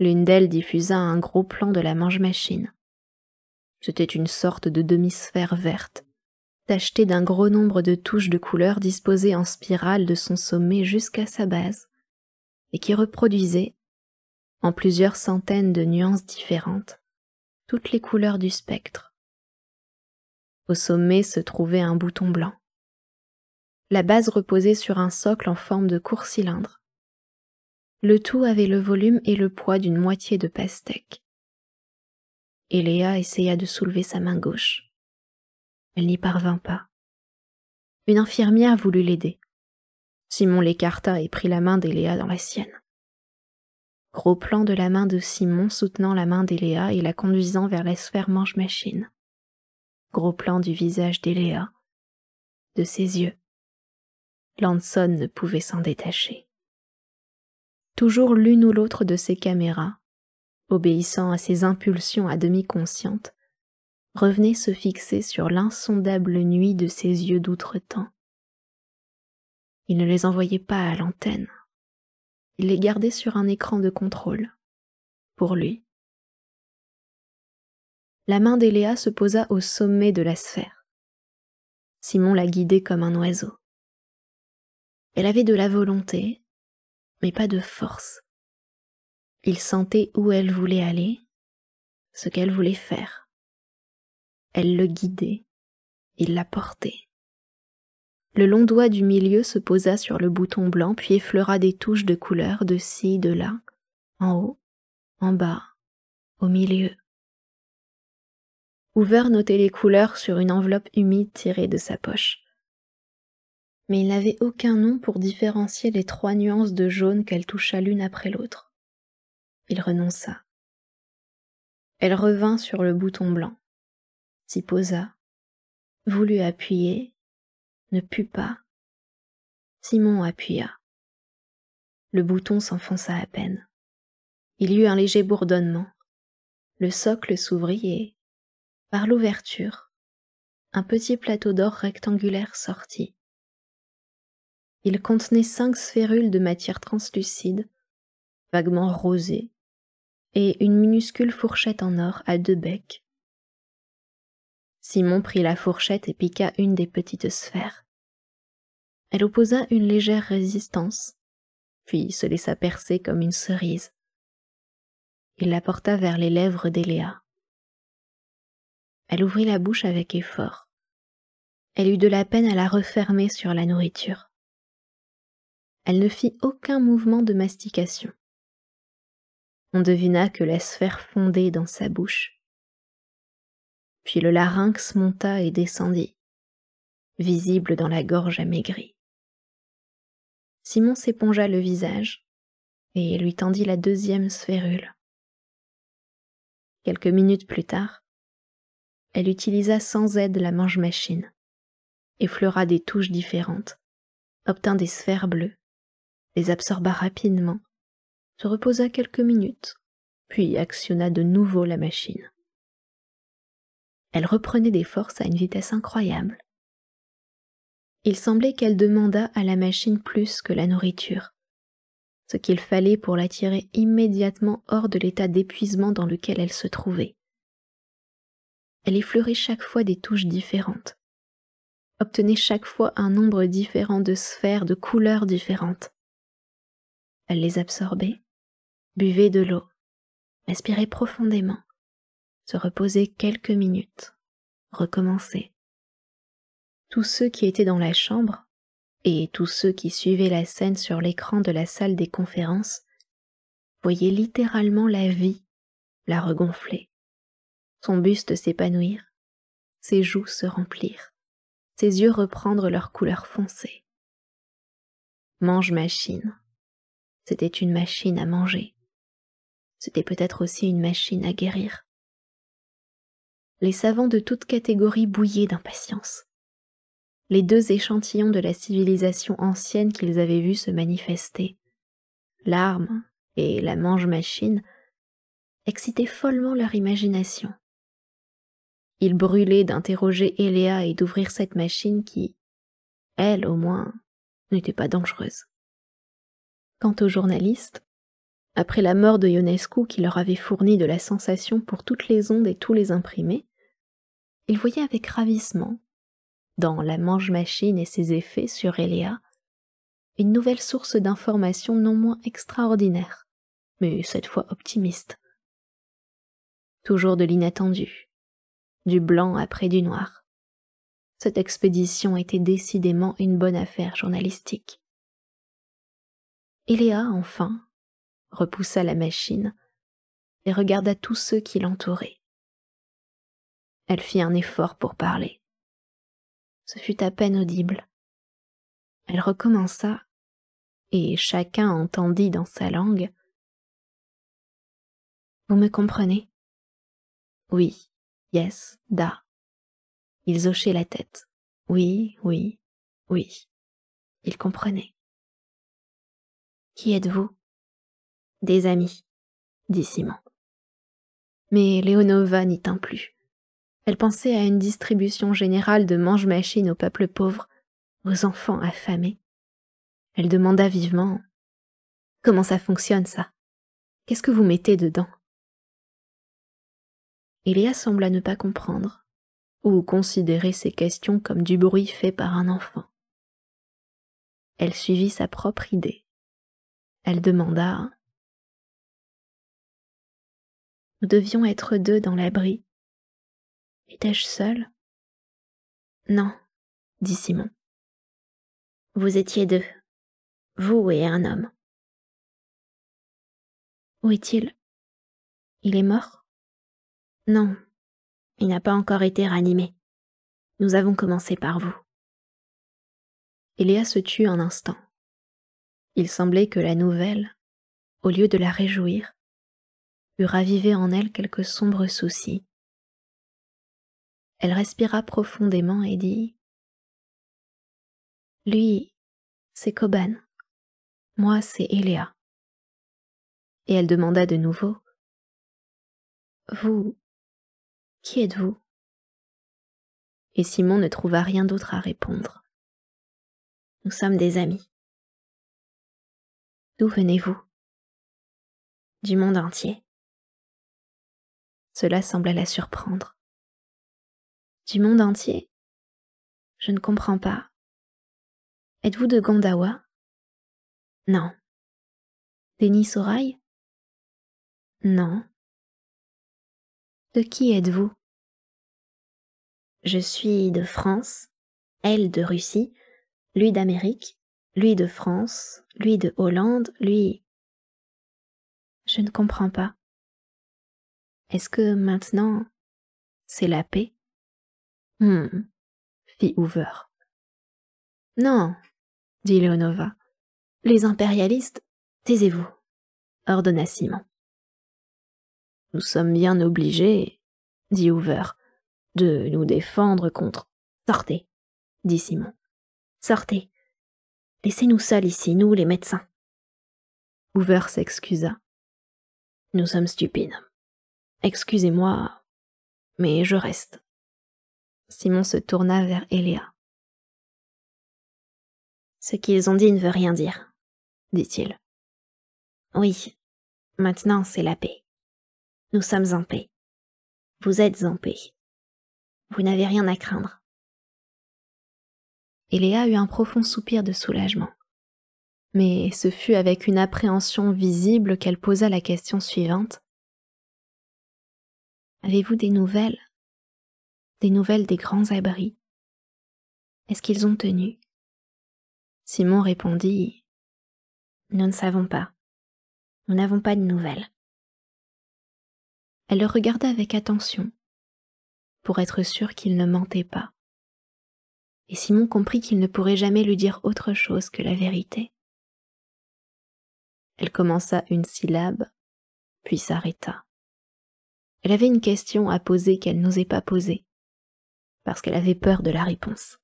L'une d'elles diffusa un gros plan de la mange-machine. C'était une sorte de demi-sphère verte, tachetée d'un gros nombre de touches de couleurs disposées en spirale de son sommet jusqu'à sa base, et qui reproduisait, en plusieurs centaines de nuances différentes, toutes les couleurs du spectre. Au sommet se trouvait un bouton blanc. La base reposait sur un socle en forme de court cylindre. Le tout avait le volume et le poids d'une moitié de pastèque et Léa essaya de soulever sa main gauche. Elle n'y parvint pas. Une infirmière voulut l'aider. Simon l'écarta et prit la main d'Eléa dans la sienne. Gros plan de la main de Simon soutenant la main d'Eléa et la conduisant vers la sphère manche-machine. Gros plan du visage d'Eléa, de ses yeux. Lanson ne pouvait s'en détacher. Toujours l'une ou l'autre de ses caméras, obéissant à ses impulsions à demi conscientes, revenait se fixer sur l'insondable nuit de ses yeux d'outre-temps. Il ne les envoyait pas à l'antenne. Il les gardait sur un écran de contrôle, pour lui. La main d'Eléa se posa au sommet de la sphère. Simon la guidait comme un oiseau. Elle avait de la volonté, mais pas de force. Il sentait où elle voulait aller, ce qu'elle voulait faire. Elle le guidait, il la portait. Le long doigt du milieu se posa sur le bouton blanc puis effleura des touches de couleur de ci, de là, en haut, en bas, au milieu. Hoover notait les couleurs sur une enveloppe humide tirée de sa poche. Mais il n'avait aucun nom pour différencier les trois nuances de jaune qu'elle toucha l'une après l'autre. Il renonça. Elle revint sur le bouton blanc, s'y posa, voulut appuyer, ne put pas. Simon appuya. Le bouton s'enfonça à peine. Il y eut un léger bourdonnement. Le socle s'ouvrit et, par l'ouverture, un petit plateau d'or rectangulaire sortit. Il contenait cinq sphérules de matière translucide vaguement rosé, et une minuscule fourchette en or à deux becs. Simon prit la fourchette et piqua une des petites sphères. Elle opposa une légère résistance, puis se laissa percer comme une cerise. Il la porta vers les lèvres d'Eléa. Elle ouvrit la bouche avec effort. Elle eut de la peine à la refermer sur la nourriture. Elle ne fit aucun mouvement de mastication on devina que la sphère fondait dans sa bouche. Puis le larynx monta et descendit, visible dans la gorge amaigrie. Simon s'épongea le visage et lui tendit la deuxième sphérule. Quelques minutes plus tard, elle utilisa sans aide la mange-machine, effleura des touches différentes, obtint des sphères bleues, les absorba rapidement se reposa quelques minutes, puis actionna de nouveau la machine. Elle reprenait des forces à une vitesse incroyable. Il semblait qu'elle demandât à la machine plus que la nourriture, ce qu'il fallait pour la tirer immédiatement hors de l'état d'épuisement dans lequel elle se trouvait. Elle effleurait chaque fois des touches différentes, obtenait chaque fois un nombre différent de sphères de couleurs différentes, elle les absorbait, buvait de l'eau, aspirait profondément, se reposer quelques minutes, recommençait. Tous ceux qui étaient dans la chambre, et tous ceux qui suivaient la scène sur l'écran de la salle des conférences, voyaient littéralement la vie la regonfler, son buste s'épanouir, ses joues se remplir, ses yeux reprendre leur couleur foncée. Mange machine, c'était une machine à manger. C'était peut-être aussi une machine à guérir. Les savants de toute catégorie bouillaient d'impatience. Les deux échantillons de la civilisation ancienne qu'ils avaient vus se manifester, l'arme et la mange-machine, excitaient follement leur imagination. Ils brûlaient d'interroger Eléa et d'ouvrir cette machine qui, elle au moins, n'était pas dangereuse. Quant aux journalistes, après la mort de Ionescu qui leur avait fourni de la sensation pour toutes les ondes et tous les imprimés, ils voyaient avec ravissement, dans la mange-machine et ses effets sur Eléa, une nouvelle source d'informations non moins extraordinaire, mais cette fois optimiste. Toujours de l'inattendu, du blanc après du noir. Cette expédition était décidément une bonne affaire journalistique. Iléa, enfin, repoussa la machine et regarda tous ceux qui l'entouraient. Elle fit un effort pour parler. Ce fut à peine audible. Elle recommença, et chacun entendit dans sa langue Vous me comprenez Oui, yes, da. Ils hochaient la tête. Oui, oui, oui. Ils comprenaient. Qui êtes-vous Des amis, dit Simon. Mais Léonova n'y tint plus. Elle pensait à une distribution générale de mange-machines au peuples pauvre, aux enfants affamés. Elle demanda vivement Comment ça fonctionne, ça Qu'est-ce que vous mettez dedans Elia sembla ne pas comprendre, ou considérer ces questions comme du bruit fait par un enfant. Elle suivit sa propre idée. Elle demanda Nous devions être deux dans l'abri. Étais-je seule Non, dit Simon. Vous étiez deux, vous et un homme. Où est-il Il est mort Non, il n'a pas encore été ranimé. Nous avons commencé par vous. Eléa se tut un instant. Il semblait que la nouvelle, au lieu de la réjouir, eût ravivé en elle quelques sombres soucis. Elle respira profondément et dit Lui, c'est Coban, moi c'est Eléa. Et elle demanda de nouveau Vous, qui êtes-vous Et Simon ne trouva rien d'autre à répondre. Nous sommes des amis. D'où venez-vous Du monde entier. Cela sembla la surprendre. Du monde entier Je ne comprends pas. Êtes-vous de Gondawa Non. Denis Sorail Non. De qui êtes-vous Je suis de France, elle de Russie, lui d'Amérique, lui de France, lui de Hollande, lui... Je ne comprends pas. Est-ce que maintenant c'est la paix Hum, fit Hoover. Non, dit Léonova. « Les impérialistes, taisez-vous, ordonna Simon. Nous sommes bien obligés, dit Hoover, de nous défendre contre. Sortez, dit Simon. Sortez. Laissez-nous seuls ici, nous, les médecins. Hoover s'excusa. Nous sommes stupides. Excusez-moi, mais je reste. Simon se tourna vers Eléa. Ce qu'ils ont dit ne veut rien dire, dit-il. Oui, maintenant c'est la paix. Nous sommes en paix. Vous êtes en paix. Vous n'avez rien à craindre et Léa eut un profond soupir de soulagement. Mais ce fut avec une appréhension visible qu'elle posa la question suivante. Avez-vous des nouvelles Des nouvelles des grands abris Est-ce qu'ils ont tenu Simon répondit Nous ne savons pas. Nous n'avons pas de nouvelles. Elle le regarda avec attention, pour être sûre qu'il ne mentait pas et Simon comprit qu'il ne pourrait jamais lui dire autre chose que la vérité. Elle commença une syllabe, puis s'arrêta. Elle avait une question à poser qu'elle n'osait pas poser, parce qu'elle avait peur de la réponse.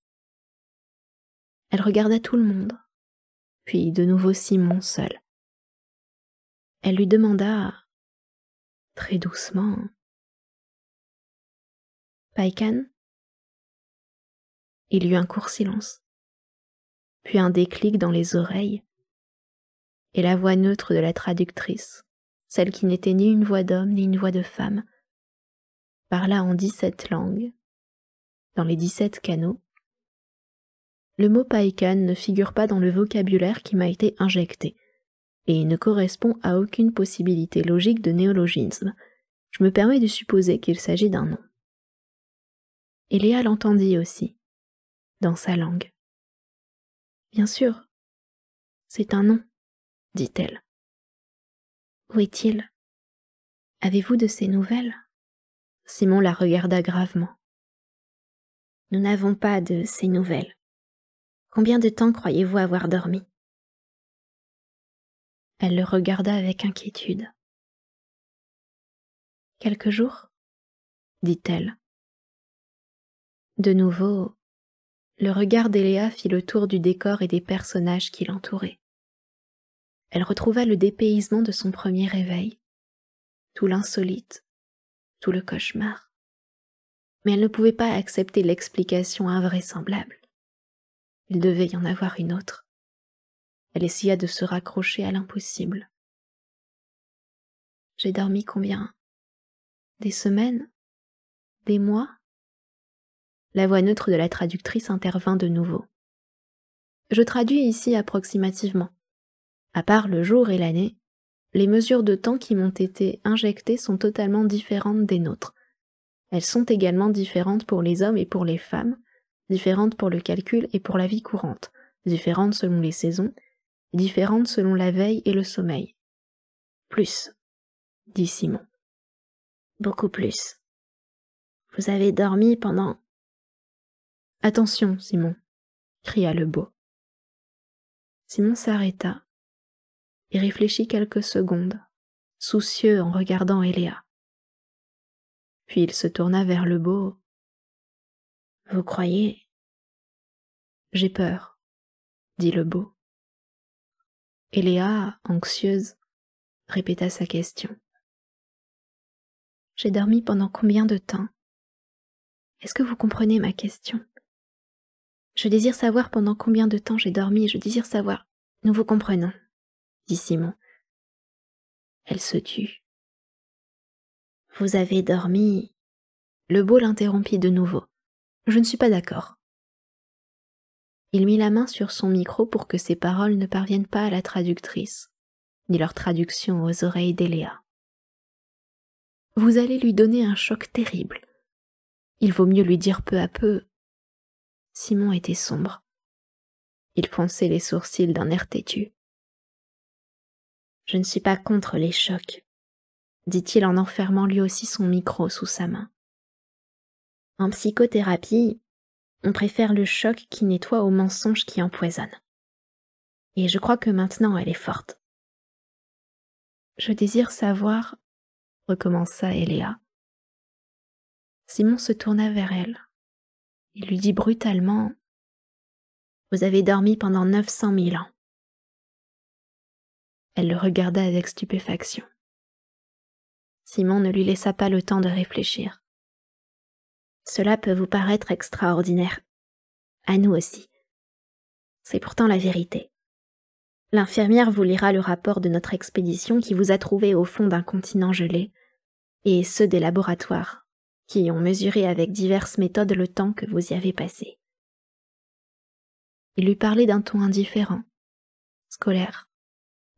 Elle regarda tout le monde, puis de nouveau Simon seul. Elle lui demanda, très doucement, Paikan ?» Il y eut un court silence, puis un déclic dans les oreilles, et la voix neutre de la traductrice, celle qui n'était ni une voix d'homme ni une voix de femme, parla en dix-sept langues, dans les dix-sept canaux. Le mot païkan ne figure pas dans le vocabulaire qui m'a été injecté, et ne correspond à aucune possibilité logique de néologisme. Je me permets de supposer qu'il s'agit d'un nom. Et Léa l'entendit aussi, dans sa langue. Bien sûr, c'est un nom, dit-elle. Où est-il Avez-vous de ses nouvelles Simon la regarda gravement. Nous n'avons pas de ses nouvelles. Combien de temps croyez-vous avoir dormi Elle le regarda avec inquiétude. Quelques jours dit-elle. De nouveau, le regard d'Eléa fit le tour du décor et des personnages qui l'entouraient. Elle retrouva le dépaysement de son premier réveil, tout l'insolite, tout le cauchemar. Mais elle ne pouvait pas accepter l'explication invraisemblable. Il devait y en avoir une autre. Elle essaya de se raccrocher à l'impossible. J'ai dormi combien Des semaines Des mois la voix neutre de la traductrice intervint de nouveau. Je traduis ici approximativement. À part le jour et l'année, les mesures de temps qui m'ont été injectées sont totalement différentes des nôtres. Elles sont également différentes pour les hommes et pour les femmes, différentes pour le calcul et pour la vie courante, différentes selon les saisons, différentes selon la veille et le sommeil. Plus, dit Simon. Beaucoup plus. Vous avez dormi pendant Attention, Simon, cria le beau. Simon s'arrêta et réfléchit quelques secondes, soucieux en regardant Eléa. Puis il se tourna vers le beau. Vous croyez J'ai peur, dit le beau. Eléa, anxieuse, répéta sa question. J'ai dormi pendant combien de temps Est-ce que vous comprenez ma question je désire savoir pendant combien de temps j'ai dormi et je désire savoir. Nous vous comprenons, dit Simon. Elle se tut. Vous avez dormi. Le beau l'interrompit de nouveau. Je ne suis pas d'accord. Il mit la main sur son micro pour que ses paroles ne parviennent pas à la traductrice, ni leur traduction aux oreilles d'Eléa. Vous allez lui donner un choc terrible. Il vaut mieux lui dire peu à peu Simon était sombre. Il fronçait les sourcils d'un air têtu. Je ne suis pas contre les chocs, dit-il en enfermant lui aussi son micro sous sa main. En psychothérapie, on préfère le choc qui nettoie au mensonge qui empoisonne. Et je crois que maintenant elle est forte. Je désire savoir, recommença Eléa. Simon se tourna vers elle. Il lui dit brutalement Vous avez dormi pendant neuf cent mille ans. Elle le regarda avec stupéfaction. Simon ne lui laissa pas le temps de réfléchir. Cela peut vous paraître extraordinaire. À nous aussi. C'est pourtant la vérité. L'infirmière vous lira le rapport de notre expédition qui vous a trouvé au fond d'un continent gelé, et ceux des laboratoires qui ont mesuré avec diverses méthodes le temps que vous y avez passé. Il lui parlait d'un ton indifférent, scolaire,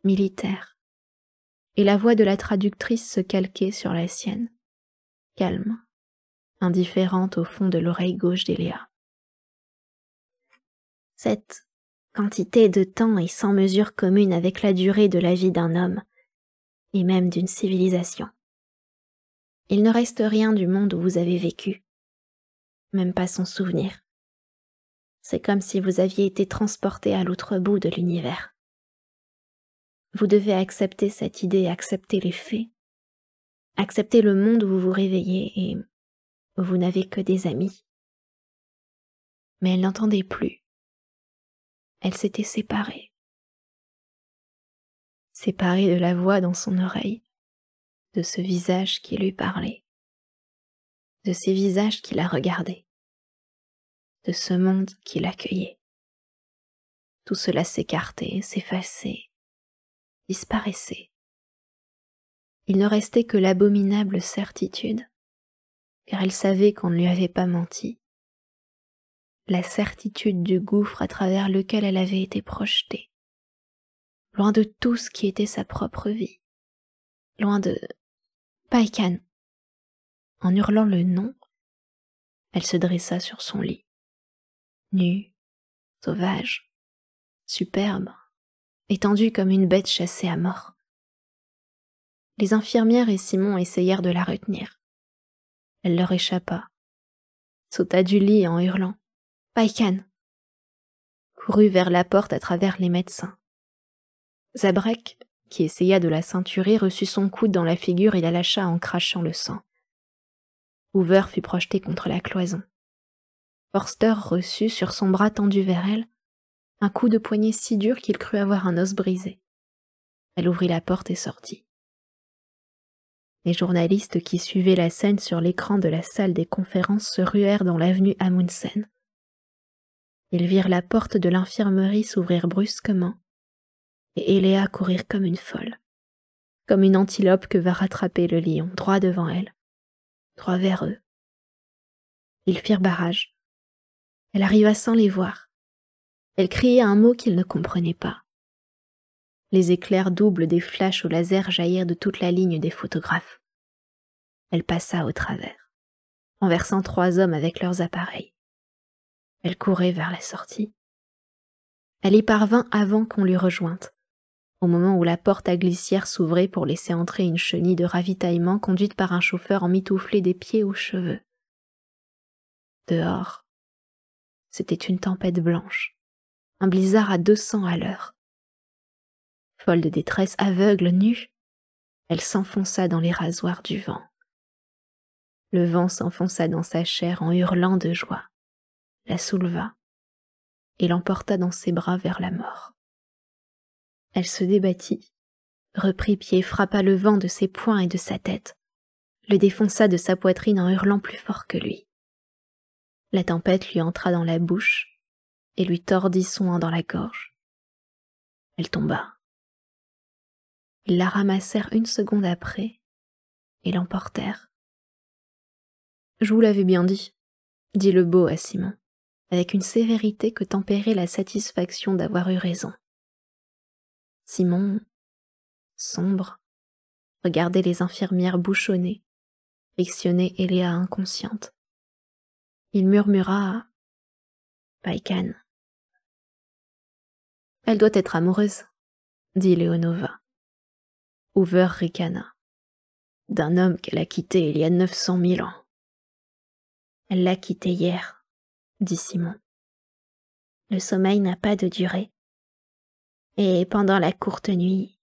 militaire, et la voix de la traductrice se calquait sur la sienne, calme, indifférente au fond de l'oreille gauche d'Eléa. Cette quantité de temps est sans mesure commune avec la durée de la vie d'un homme, et même d'une civilisation. Il ne reste rien du monde où vous avez vécu, même pas son souvenir. C'est comme si vous aviez été transporté à l'autre bout de l'univers. Vous devez accepter cette idée, accepter les faits, accepter le monde où vous vous réveillez et où vous n'avez que des amis. Mais elle n'entendait plus. Elle s'était séparée. Séparée de la voix dans son oreille, de ce visage qui lui parlait, de ces visages qui la regardaient, de ce monde qui l'accueillait. Tout cela s'écartait, s'effaçait, disparaissait. Il ne restait que l'abominable certitude, car elle savait qu'on ne lui avait pas menti, la certitude du gouffre à travers lequel elle avait été projetée, loin de tout ce qui était sa propre vie, loin de Paikan En hurlant le nom, elle se dressa sur son lit, nue, sauvage, superbe, étendue comme une bête chassée à mort. Les infirmières et Simon essayèrent de la retenir. Elle leur échappa, sauta du lit en hurlant Paikan courut vers la porte à travers les médecins. Zabrek qui essaya de la ceinturer, reçut son coude dans la figure et la lâcha en crachant le sang. Hoover fut projeté contre la cloison. Forster reçut, sur son bras tendu vers elle, un coup de poignet si dur qu'il crut avoir un os brisé. Elle ouvrit la porte et sortit. Les journalistes qui suivaient la scène sur l'écran de la salle des conférences se ruèrent dans l'avenue Amundsen. Ils virent la porte de l'infirmerie s'ouvrir brusquement et Eléa courir comme une folle, comme une antilope que va rattraper le lion, droit devant elle, droit vers eux. Ils firent barrage. Elle arriva sans les voir. Elle criait un mot qu'ils ne comprenaient pas. Les éclairs doubles des flashs au laser jaillirent de toute la ligne des photographes. Elle passa au travers, renversant trois hommes avec leurs appareils. Elle courait vers la sortie. Elle y parvint avant qu'on lui rejointe au moment où la porte à glissière s'ouvrait pour laisser entrer une chenille de ravitaillement conduite par un chauffeur en mitouflé des pieds aux cheveux. Dehors, c'était une tempête blanche, un blizzard à deux cents à l'heure. Folle de détresse, aveugle, nue, elle s'enfonça dans les rasoirs du vent. Le vent s'enfonça dans sa chair en hurlant de joie, la souleva et l'emporta dans ses bras vers la mort. Elle se débattit, reprit pied, frappa le vent de ses poings et de sa tête, le défonça de sa poitrine en hurlant plus fort que lui. La tempête lui entra dans la bouche et lui tordit son dans la gorge. Elle tomba. Ils la ramassèrent une seconde après et l'emportèrent. Je vous l'avais bien dit, dit le beau à Simon, avec une sévérité que tempérait la satisfaction d'avoir eu raison. Simon, sombre, regardait les infirmières bouchonnées, frictionner Eléa inconsciente. Il murmura Païkan. Elle doit être amoureuse, dit Léonova. Hoover ricana. D'un homme qu'elle a quitté il y a neuf cent mille ans. Elle l'a quitté hier, dit Simon. Le sommeil n'a pas de durée, et pendant la courte nuit,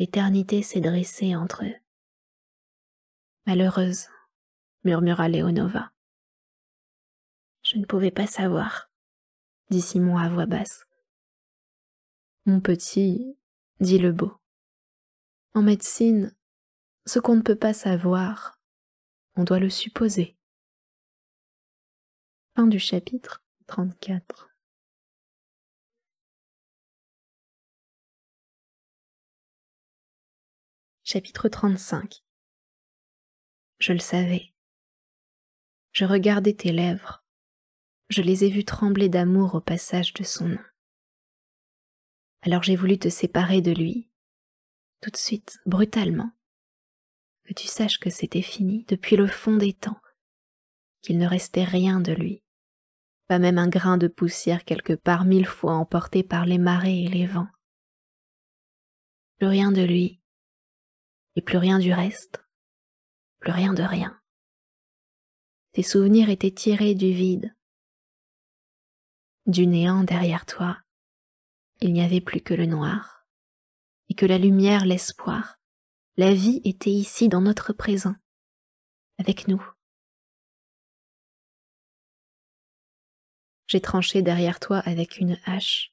l'éternité s'est dressée entre eux. Malheureuse, murmura Léonova. Je ne pouvais pas savoir, dit Simon à voix basse. Mon petit, dit le beau. En médecine, ce qu'on ne peut pas savoir, on doit le supposer. Fin du chapitre 34. Chapitre 35 Je le savais. Je regardais tes lèvres. Je les ai vues trembler d'amour au passage de son nom. Alors j'ai voulu te séparer de lui, tout de suite, brutalement. Que tu saches que c'était fini depuis le fond des temps, qu'il ne restait rien de lui, pas même un grain de poussière quelque part mille fois emporté par les marées et les vents. Plus rien de lui, et plus rien du reste, plus rien de rien. Tes souvenirs étaient tirés du vide, du néant derrière toi. Il n'y avait plus que le noir, et que la lumière, l'espoir, la vie était ici dans notre présent, avec nous. J'ai tranché derrière toi avec une hache.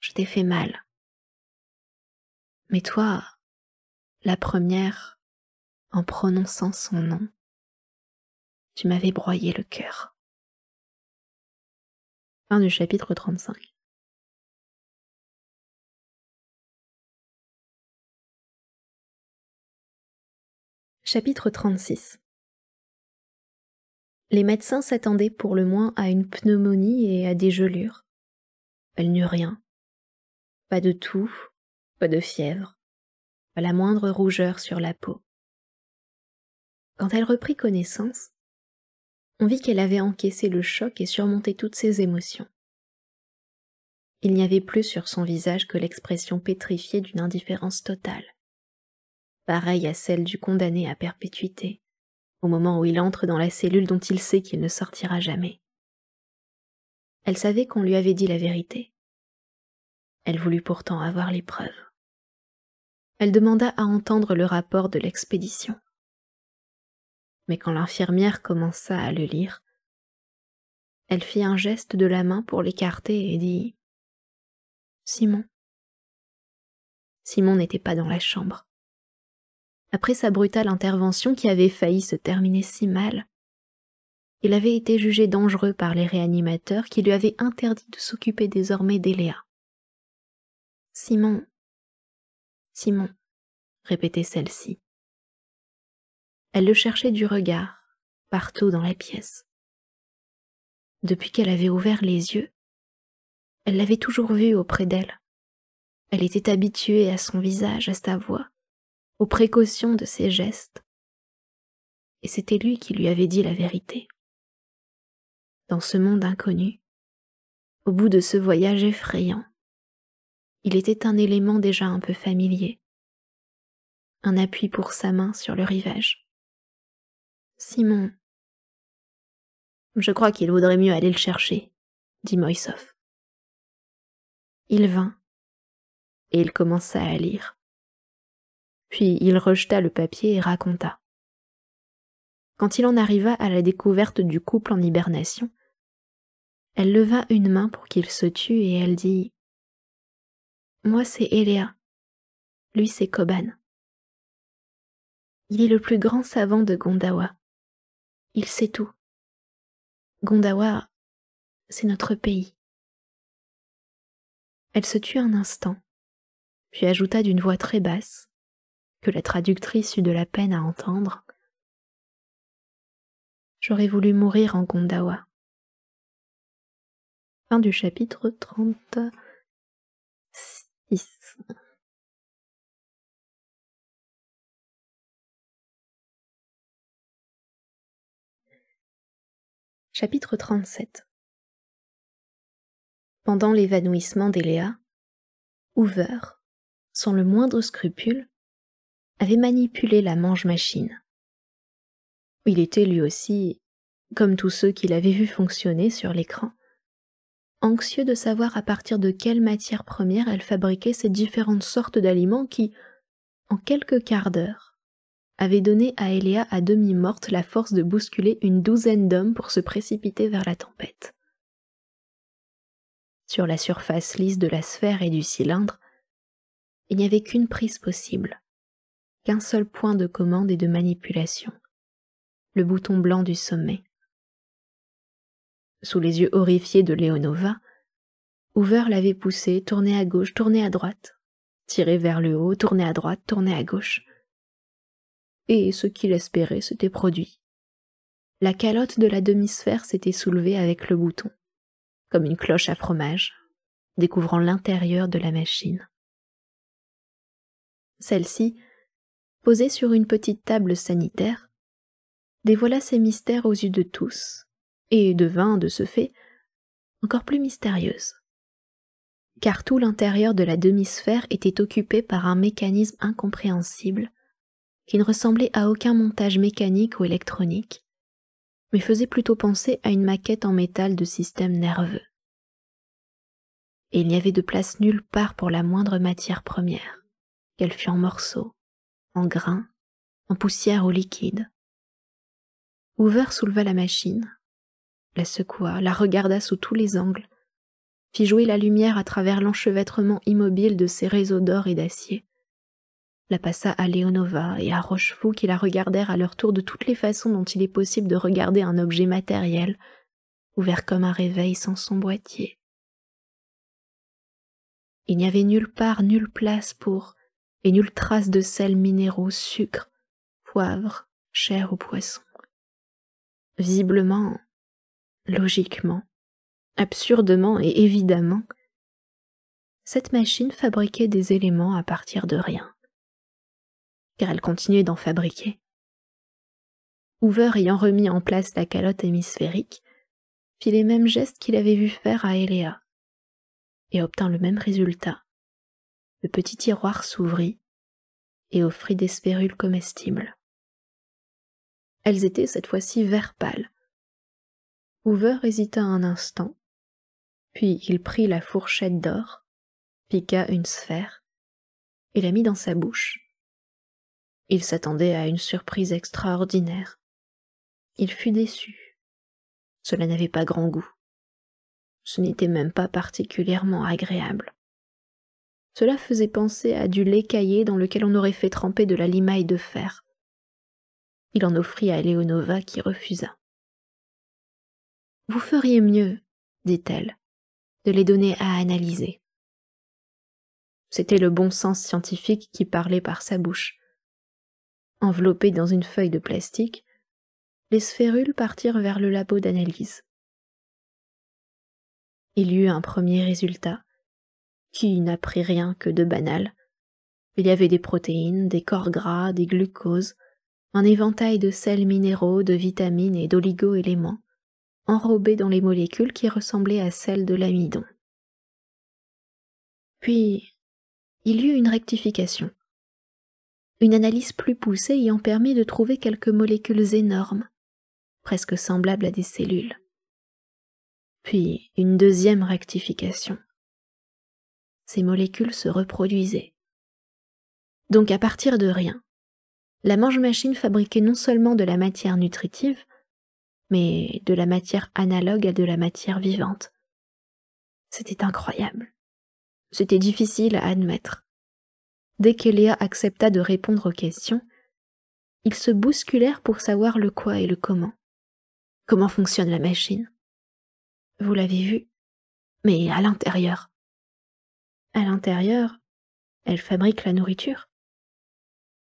Je t'ai fait mal. Mais toi, la première en prononçant son nom. Tu m'avais broyé le cœur. Fin du chapitre 35. Chapitre 36 Les médecins s'attendaient pour le moins à une pneumonie et à des gelures. Elle n'eut rien. Pas de toux, pas de fièvre, la moindre rougeur sur la peau. Quand elle reprit connaissance, on vit qu'elle avait encaissé le choc et surmonté toutes ses émotions. Il n'y avait plus sur son visage que l'expression pétrifiée d'une indifférence totale, pareille à celle du condamné à perpétuité, au moment où il entre dans la cellule dont il sait qu'il ne sortira jamais. Elle savait qu'on lui avait dit la vérité. Elle voulut pourtant avoir les preuves elle demanda à entendre le rapport de l'expédition. Mais quand l'infirmière commença à le lire, elle fit un geste de la main pour l'écarter et dit Simon. Simon n'était pas dans la chambre. Après sa brutale intervention qui avait failli se terminer si mal, il avait été jugé dangereux par les réanimateurs qui lui avaient interdit de s'occuper désormais d'Eléa. Simon Simon, répétait celle-ci. Elle le cherchait du regard, partout dans la pièce. Depuis qu'elle avait ouvert les yeux, elle l'avait toujours vu auprès d'elle. Elle était habituée à son visage, à sa voix, aux précautions de ses gestes. Et c'était lui qui lui avait dit la vérité. Dans ce monde inconnu, au bout de ce voyage effrayant, il était un élément déjà un peu familier. Un appui pour sa main sur le rivage. Simon. Je crois qu'il vaudrait mieux aller le chercher, dit Moïsov. Il vint, et il commença à lire. Puis il rejeta le papier et raconta. Quand il en arriva à la découverte du couple en hibernation, elle leva une main pour qu'il se tue et elle dit moi, c'est Eléa. Lui, c'est Koban. Il est le plus grand savant de Gondawa. Il sait tout. Gondawa, c'est notre pays. Elle se tut un instant, puis ajouta d'une voix très basse, que la traductrice eut de la peine à entendre. J'aurais voulu mourir en Gondawa. Fin du chapitre 36. Chapitre 37 Pendant l'évanouissement d'Eléa, Hoover, sans le moindre scrupule, avait manipulé la mange-machine. Il était lui aussi, comme tous ceux qu'il avait vu fonctionner sur l'écran, anxieux de savoir à partir de quelle matière première elle fabriquait ces différentes sortes d'aliments qui, en quelques quarts d'heure, avaient donné à Eléa à demi morte la force de bousculer une douzaine d'hommes pour se précipiter vers la tempête. Sur la surface lisse de la sphère et du cylindre, il n'y avait qu'une prise possible, qu'un seul point de commande et de manipulation, le bouton blanc du sommet sous les yeux horrifiés de Léonova, Hoover l'avait poussé, tourné à gauche, tourné à droite, tiré vers le haut, tourné à droite, tourné à gauche. Et ce qu'il espérait s'était produit. La calotte de la demi-sphère s'était soulevée avec le bouton, comme une cloche à fromage, découvrant l'intérieur de la machine. Celle-ci, posée sur une petite table sanitaire, dévoila ses mystères aux yeux de tous, et devint, de ce fait, encore plus mystérieuse. Car tout l'intérieur de la demi-sphère était occupé par un mécanisme incompréhensible qui ne ressemblait à aucun montage mécanique ou électronique, mais faisait plutôt penser à une maquette en métal de système nerveux. Et il n'y avait de place nulle part pour la moindre matière première, qu'elle fût en morceaux, en grains, en poussière ou liquide. Hoover souleva la machine, la secoua, la regarda sous tous les angles, fit jouer la lumière à travers l'enchevêtrement immobile de ses réseaux d'or et d'acier, la passa à Léonova et à Rochefou qui la regardèrent à leur tour de toutes les façons dont il est possible de regarder un objet matériel, ouvert comme un réveil sans son boîtier. Il n'y avait nulle part, nulle place pour, et nulle trace de sel, minéraux, sucre, poivre, chair ou poisson. Visiblement, logiquement, absurdement et évidemment, cette machine fabriquait des éléments à partir de rien, car elle continuait d'en fabriquer. Hoover ayant remis en place la calotte hémisphérique, fit les mêmes gestes qu'il avait vu faire à Eléa, et obtint le même résultat. Le petit tiroir s'ouvrit et offrit des spérules comestibles. Elles étaient cette fois-ci vert pâle, Hoover hésita un instant, puis il prit la fourchette d'or, piqua une sphère, et la mit dans sa bouche. Il s'attendait à une surprise extraordinaire. Il fut déçu. Cela n'avait pas grand goût. Ce n'était même pas particulièrement agréable. Cela faisait penser à du lait caillé dans lequel on aurait fait tremper de la limaille de fer. Il en offrit à Léonova qui refusa. Vous feriez mieux, dit-elle, de les donner à analyser. C'était le bon sens scientifique qui parlait par sa bouche. Enveloppées dans une feuille de plastique, les sphérules partirent vers le labo d'analyse. Il y eut un premier résultat, qui n'apprit rien que de banal. Il y avait des protéines, des corps gras, des glucoses, un éventail de sels minéraux, de vitamines et d'oligo-éléments, Enrobées dans les molécules qui ressemblaient à celles de l'amidon. Puis, il y eut une rectification. Une analyse plus poussée ayant permis de trouver quelques molécules énormes, presque semblables à des cellules. Puis une deuxième rectification. Ces molécules se reproduisaient. Donc à partir de rien, la mange-machine fabriquait non seulement de la matière nutritive, mais de la matière analogue à de la matière vivante. C'était incroyable. C'était difficile à admettre. Dès qu'Eléa accepta de répondre aux questions, ils se bousculèrent pour savoir le quoi et le comment. Comment fonctionne la machine Vous l'avez vue Mais à l'intérieur. À l'intérieur, elle fabrique la nourriture.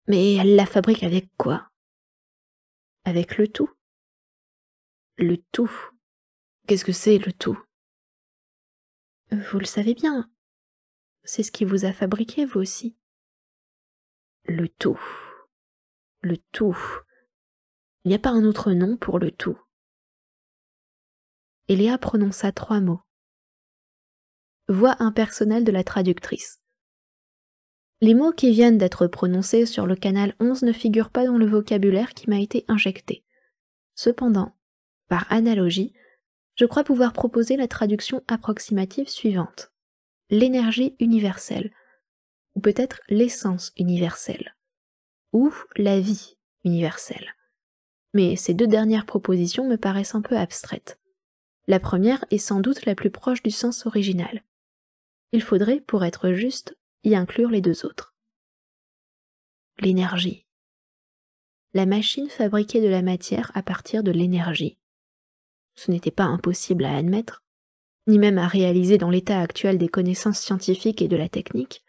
Mais elle la fabrique avec quoi Avec le tout le tout. Qu'est-ce que c'est le tout Vous le savez bien. C'est ce qui vous a fabriqué, vous aussi. Le tout. Le tout. Il n'y a pas un autre nom pour le tout. Eléa prononça trois mots. Voix impersonnelle de la traductrice. Les mots qui viennent d'être prononcés sur le canal 11 ne figurent pas dans le vocabulaire qui m'a été injecté. Cependant, par analogie, je crois pouvoir proposer la traduction approximative suivante. L'énergie universelle, ou peut-être l'essence universelle, ou la vie universelle. Mais ces deux dernières propositions me paraissent un peu abstraites. La première est sans doute la plus proche du sens original. Il faudrait, pour être juste, y inclure les deux autres. L'énergie. La machine fabriquée de la matière à partir de l'énergie ce n'était pas impossible à admettre, ni même à réaliser dans l'état actuel des connaissances scientifiques et de la technique,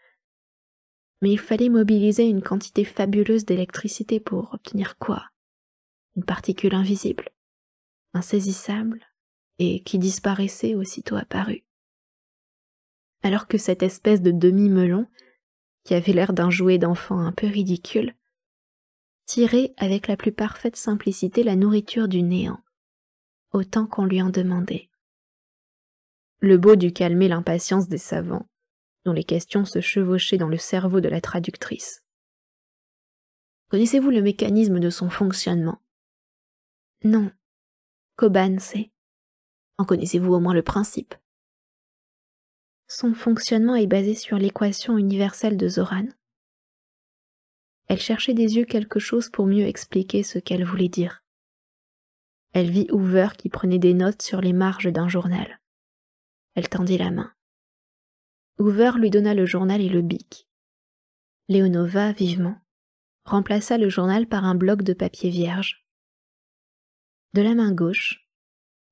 mais il fallait mobiliser une quantité fabuleuse d'électricité pour obtenir quoi Une particule invisible, insaisissable, et qui disparaissait aussitôt apparue. Alors que cette espèce de demi-melon, qui avait l'air d'un jouet d'enfant un peu ridicule, tirait avec la plus parfaite simplicité la nourriture du néant autant qu'on lui en demandait. Le beau dut calmer l'impatience des savants, dont les questions se chevauchaient dans le cerveau de la traductrice. Connaissez-vous le mécanisme de son fonctionnement Non. Coban sait. En connaissez-vous au moins le principe Son fonctionnement est basé sur l'équation universelle de Zoran. Elle cherchait des yeux quelque chose pour mieux expliquer ce qu'elle voulait dire. Elle vit Hoover qui prenait des notes sur les marges d'un journal. Elle tendit la main. Hoover lui donna le journal et le bic. Léonova, vivement, remplaça le journal par un bloc de papier vierge. De la main gauche,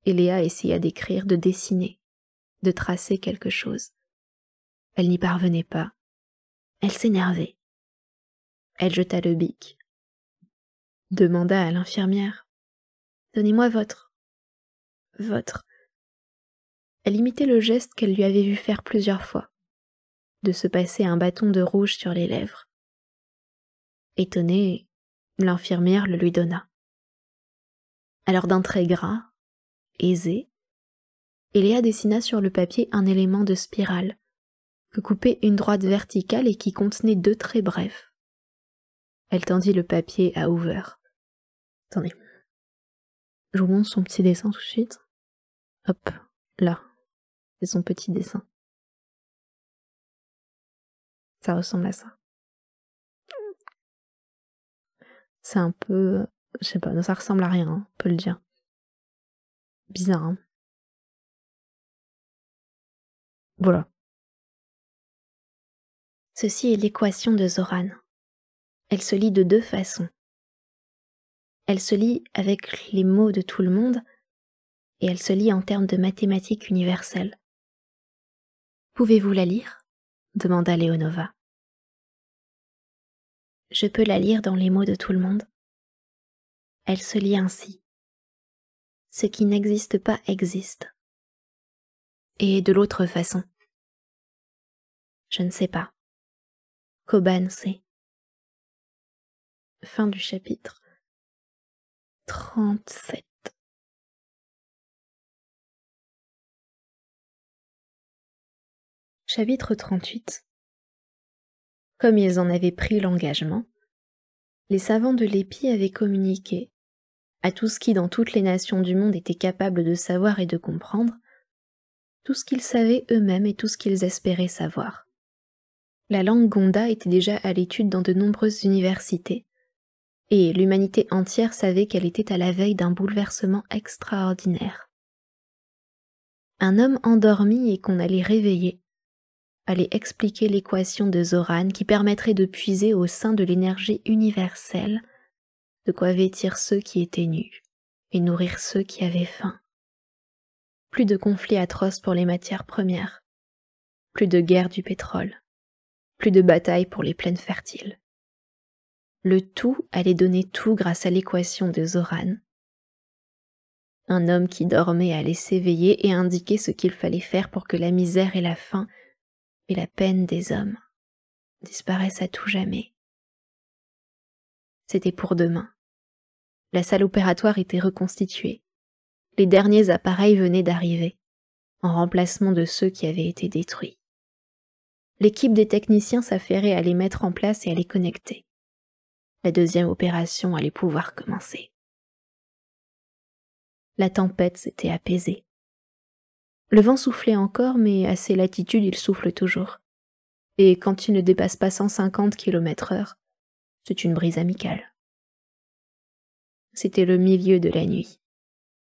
Eléa essaya d'écrire, de dessiner, de tracer quelque chose. Elle n'y parvenait pas. Elle s'énervait. Elle jeta le bic. Demanda à l'infirmière. Donnez-moi votre. Votre. Elle imitait le geste qu'elle lui avait vu faire plusieurs fois, de se passer un bâton de rouge sur les lèvres. Étonnée, l'infirmière le lui donna. Alors d'un trait gras, aisé, Eléa dessina sur le papier un élément de spirale, que coupait une droite verticale et qui contenait deux traits brefs. Elle tendit le papier à Hoover. Je vous montre son petit dessin tout de suite. Hop, là. C'est son petit dessin. Ça ressemble à ça. C'est un peu... Je sais pas, ça ressemble à rien, hein, on peut le dire. Bizarre, hein Voilà. Ceci est l'équation de Zoran. Elle se lit de deux façons. Elle se lit avec les mots de tout le monde et elle se lit en termes de mathématiques universelles. Pouvez-vous la lire demanda Léonova. Je peux la lire dans les mots de tout le monde. Elle se lit ainsi. Ce qui n'existe pas existe. Et de l'autre façon. Je ne sais pas. Coban sait. Fin du chapitre. 37. Chapitre 38 Comme ils en avaient pris l'engagement, les savants de l'Épi avaient communiqué, à tout ce qui dans toutes les nations du monde était capable de savoir et de comprendre, tout ce qu'ils savaient eux-mêmes et tout ce qu'ils espéraient savoir. La langue gonda était déjà à l'étude dans de nombreuses universités, et l'humanité entière savait qu'elle était à la veille d'un bouleversement extraordinaire. Un homme endormi et qu'on allait réveiller allait expliquer l'équation de Zoran qui permettrait de puiser au sein de l'énergie universelle de quoi vêtir ceux qui étaient nus et nourrir ceux qui avaient faim. Plus de conflits atroces pour les matières premières, plus de guerre du pétrole, plus de batailles pour les plaines fertiles le tout allait donner tout grâce à l'équation de Zoran. Un homme qui dormait allait s'éveiller et indiquer ce qu'il fallait faire pour que la misère et la faim et la peine des hommes disparaissent à tout jamais. C'était pour demain. La salle opératoire était reconstituée. Les derniers appareils venaient d'arriver, en remplacement de ceux qui avaient été détruits. L'équipe des techniciens s'affairait à les mettre en place et à les connecter la deuxième opération allait pouvoir commencer. La tempête s'était apaisée. Le vent soufflait encore, mais à ces latitudes il souffle toujours. Et quand il ne dépasse pas 150 km h c'est une brise amicale. C'était le milieu de la nuit.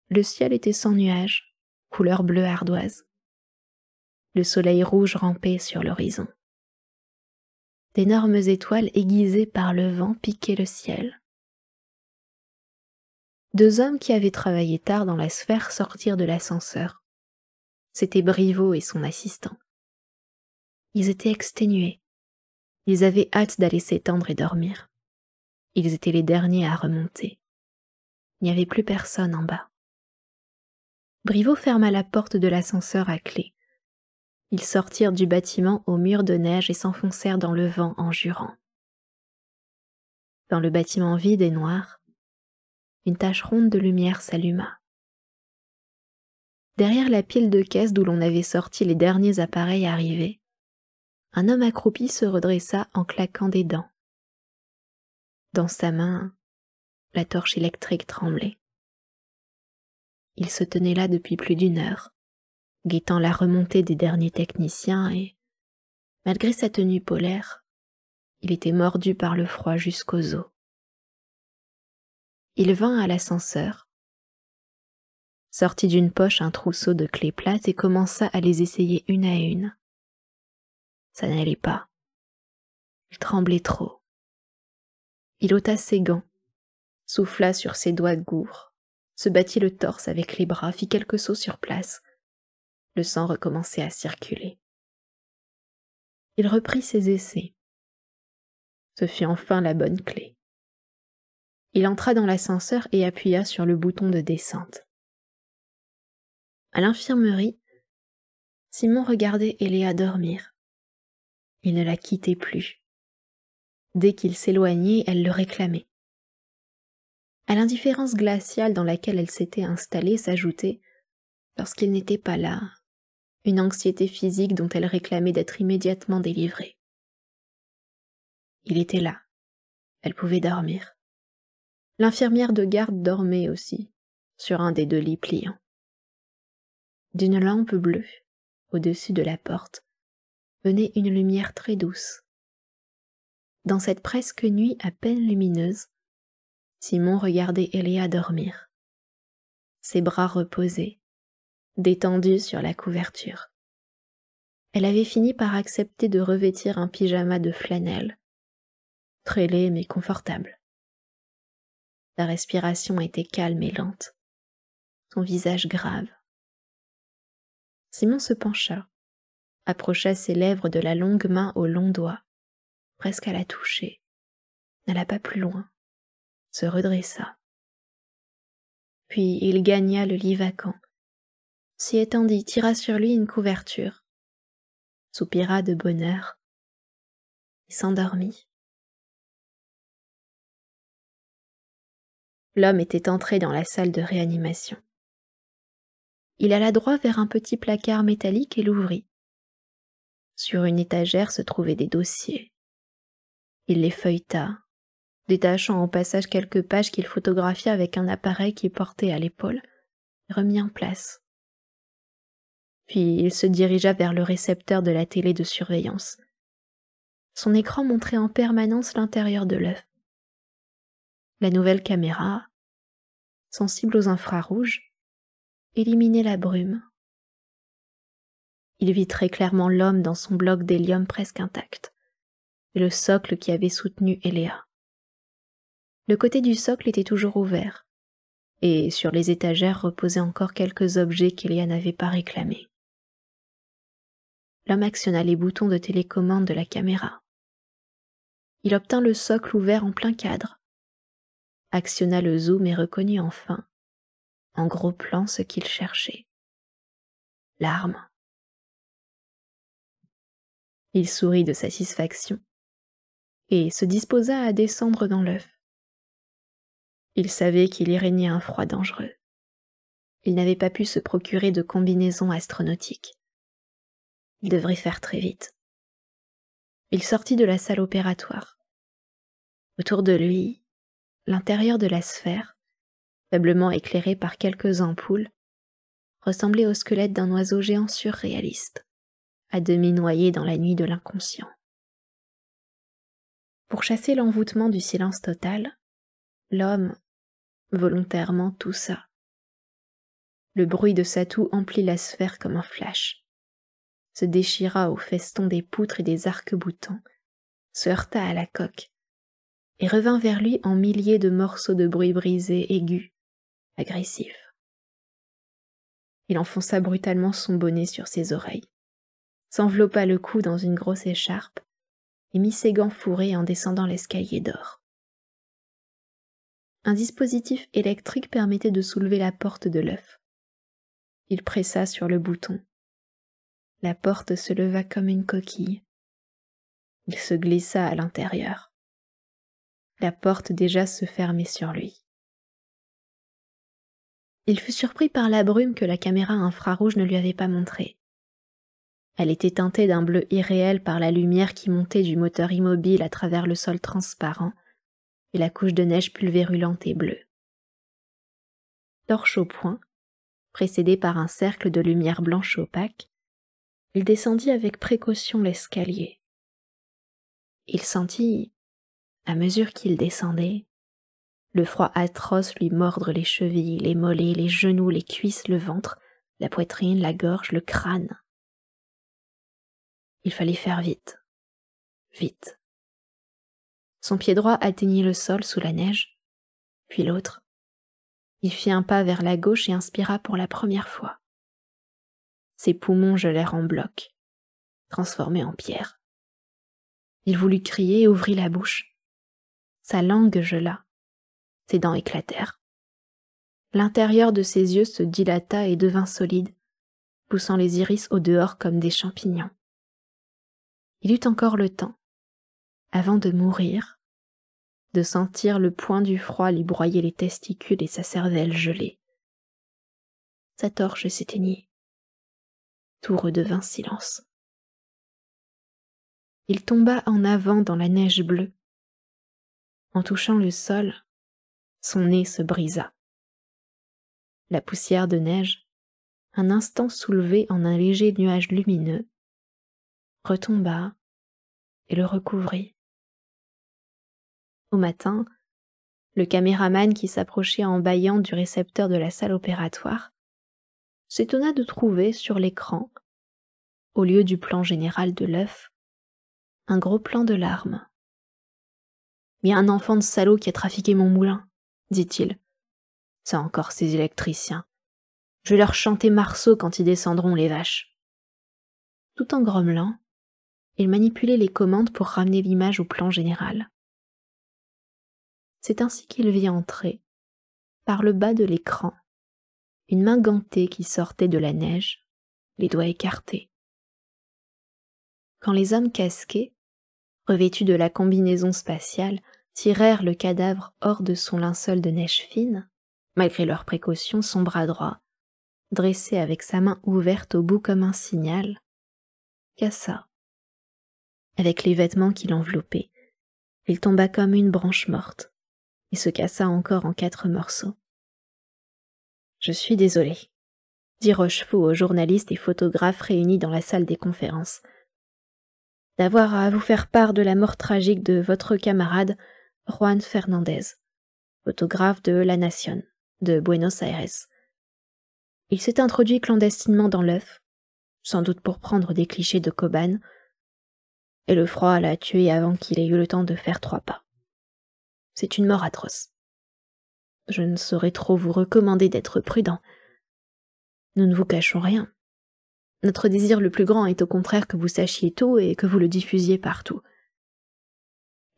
Le ciel était sans nuages, couleur bleue ardoise. Le soleil rouge rampait sur l'horizon d'énormes étoiles aiguisées par le vent piquaient le ciel. Deux hommes qui avaient travaillé tard dans la sphère sortirent de l'ascenseur. C'était Briveau et son assistant. Ils étaient exténués. Ils avaient hâte d'aller s'étendre et dormir. Ils étaient les derniers à remonter. Il n'y avait plus personne en bas. Briveau ferma la porte de l'ascenseur à clé. Ils sortirent du bâtiment au mur de neige et s'enfoncèrent dans le vent en jurant. Dans le bâtiment vide et noir, une tache ronde de lumière s'alluma. Derrière la pile de caisses d'où l'on avait sorti les derniers appareils arrivés, un homme accroupi se redressa en claquant des dents. Dans sa main, la torche électrique tremblait. Il se tenait là depuis plus d'une heure, guettant la remontée des derniers techniciens et, malgré sa tenue polaire, il était mordu par le froid jusqu'aux os. Il vint à l'ascenseur, sortit d'une poche un trousseau de clés plates et commença à les essayer une à une. Ça n'allait pas. Il tremblait trop. Il ôta ses gants, souffla sur ses doigts gourds, se battit le torse avec les bras, fit quelques sauts sur place, le sang recommençait à circuler. Il reprit ses essais. Ce fut enfin la bonne clé. Il entra dans l'ascenseur et appuya sur le bouton de descente. À l'infirmerie, Simon regardait Eléa dormir. Il ne la quittait plus. Dès qu'il s'éloignait, elle le réclamait. À l'indifférence glaciale dans laquelle elle s'était installée s'ajoutait, lorsqu'il n'était pas là, une anxiété physique dont elle réclamait d'être immédiatement délivrée. Il était là. Elle pouvait dormir. L'infirmière de garde dormait aussi, sur un des deux lits pliants. D'une lampe bleue, au-dessus de la porte, venait une lumière très douce. Dans cette presque nuit à peine lumineuse, Simon regardait Elia dormir. Ses bras reposés, détendue sur la couverture. Elle avait fini par accepter de revêtir un pyjama de flanelle, très laid mais confortable. Sa respiration était calme et lente, son visage grave. Simon se pencha, approcha ses lèvres de la longue main au long doigt, presque à la toucher, n'alla pas plus loin, se redressa. Puis il gagna le lit vacant s'y étendit, tira sur lui une couverture, soupira de bonheur et s'endormit. L'homme était entré dans la salle de réanimation. Il alla droit vers un petit placard métallique et l'ouvrit. Sur une étagère se trouvaient des dossiers. Il les feuilleta, détachant au passage quelques pages qu'il photographia avec un appareil qu'il portait à l'épaule, et remit en place puis il se dirigea vers le récepteur de la télé de surveillance. Son écran montrait en permanence l'intérieur de l'œuf. La nouvelle caméra, sensible aux infrarouges, éliminait la brume. Il vit très clairement l'homme dans son bloc d'hélium presque intact, et le socle qui avait soutenu Eléa. Le côté du socle était toujours ouvert, et sur les étagères reposaient encore quelques objets qu'Eléa n'avait pas réclamés l'homme actionna les boutons de télécommande de la caméra. Il obtint le socle ouvert en plein cadre, actionna le zoom et reconnut enfin, en gros plan, ce qu'il cherchait. L'arme. Il sourit de satisfaction et se disposa à descendre dans l'œuf. Il savait qu'il y régnait un froid dangereux. Il n'avait pas pu se procurer de combinaison astronautique. Il devrait faire très vite. Il sortit de la salle opératoire. Autour de lui, l'intérieur de la sphère, faiblement éclairé par quelques ampoules, ressemblait au squelette d'un oiseau géant surréaliste, à demi noyé dans la nuit de l'inconscient. Pour chasser l'envoûtement du silence total, l'homme volontairement toussa. Le bruit de sa toux emplit la sphère comme un flash se déchira au feston des poutres et des arcs-boutants, se heurta à la coque, et revint vers lui en milliers de morceaux de bruit brisés, aigus, agressifs. Il enfonça brutalement son bonnet sur ses oreilles, s'enveloppa le cou dans une grosse écharpe, et mit ses gants fourrés en descendant l'escalier d'or. Un dispositif électrique permettait de soulever la porte de l'œuf. Il pressa sur le bouton la porte se leva comme une coquille. Il se glissa à l'intérieur. La porte déjà se fermait sur lui. Il fut surpris par la brume que la caméra infrarouge ne lui avait pas montrée. Elle était teintée d'un bleu irréel par la lumière qui montait du moteur immobile à travers le sol transparent et la couche de neige pulvérulente et bleue. Torche au point, précédée par un cercle de lumière blanche opaque, il descendit avec précaution l'escalier. Il sentit, à mesure qu'il descendait, le froid atroce lui mordre les chevilles, les mollets, les genoux, les cuisses, le ventre, la poitrine, la gorge, le crâne. Il fallait faire vite, vite. Son pied droit atteignit le sol sous la neige, puis l'autre. Il fit un pas vers la gauche et inspira pour la première fois ses poumons gelèrent en bloc, transformés en pierre. Il voulut crier et ouvrit la bouche. Sa langue gela. Ses dents éclatèrent. L'intérieur de ses yeux se dilata et devint solide, poussant les iris au dehors comme des champignons. Il eut encore le temps, avant de mourir, de sentir le point du froid lui broyer les testicules et sa cervelle gelée. Sa torche s'éteignit tout redevint silence. Il tomba en avant dans la neige bleue. En touchant le sol, son nez se brisa. La poussière de neige, un instant soulevée en un léger nuage lumineux, retomba et le recouvrit. Au matin, le caméraman qui s'approchait en bâillant du récepteur de la salle opératoire s'étonna de trouver sur l'écran, au lieu du plan général de l'œuf, un gros plan de larmes. Il un enfant de salaud qui a trafiqué mon moulin, dit-il. Ça encore ces électriciens. Je vais leur chanter Marceau quand ils descendront, les vaches. Tout en grommelant, il manipulait les commandes pour ramener l'image au plan général. C'est ainsi qu'il vit entrer, par le bas de l'écran, une main gantée qui sortait de la neige, les doigts écartés. Quand les hommes casqués, revêtus de la combinaison spatiale, tirèrent le cadavre hors de son linceul de neige fine, malgré leurs précautions, son bras droit, dressé avec sa main ouverte au bout comme un signal, cassa. Avec les vêtements qui l'enveloppaient, il tomba comme une branche morte et se cassa encore en quatre morceaux. Je suis désolé, dit Rochefou aux journalistes et photographes réunis dans la salle des conférences. D'avoir à vous faire part de la mort tragique de votre camarade Juan Fernandez, photographe de La Nation, de Buenos Aires. Il s'est introduit clandestinement dans l'œuf, sans doute pour prendre des clichés de Coban, et le froid l'a tué avant qu'il ait eu le temps de faire trois pas. C'est une mort atroce je ne saurais trop vous recommander d'être prudent. Nous ne vous cachons rien. Notre désir le plus grand est au contraire que vous sachiez tout et que vous le diffusiez partout.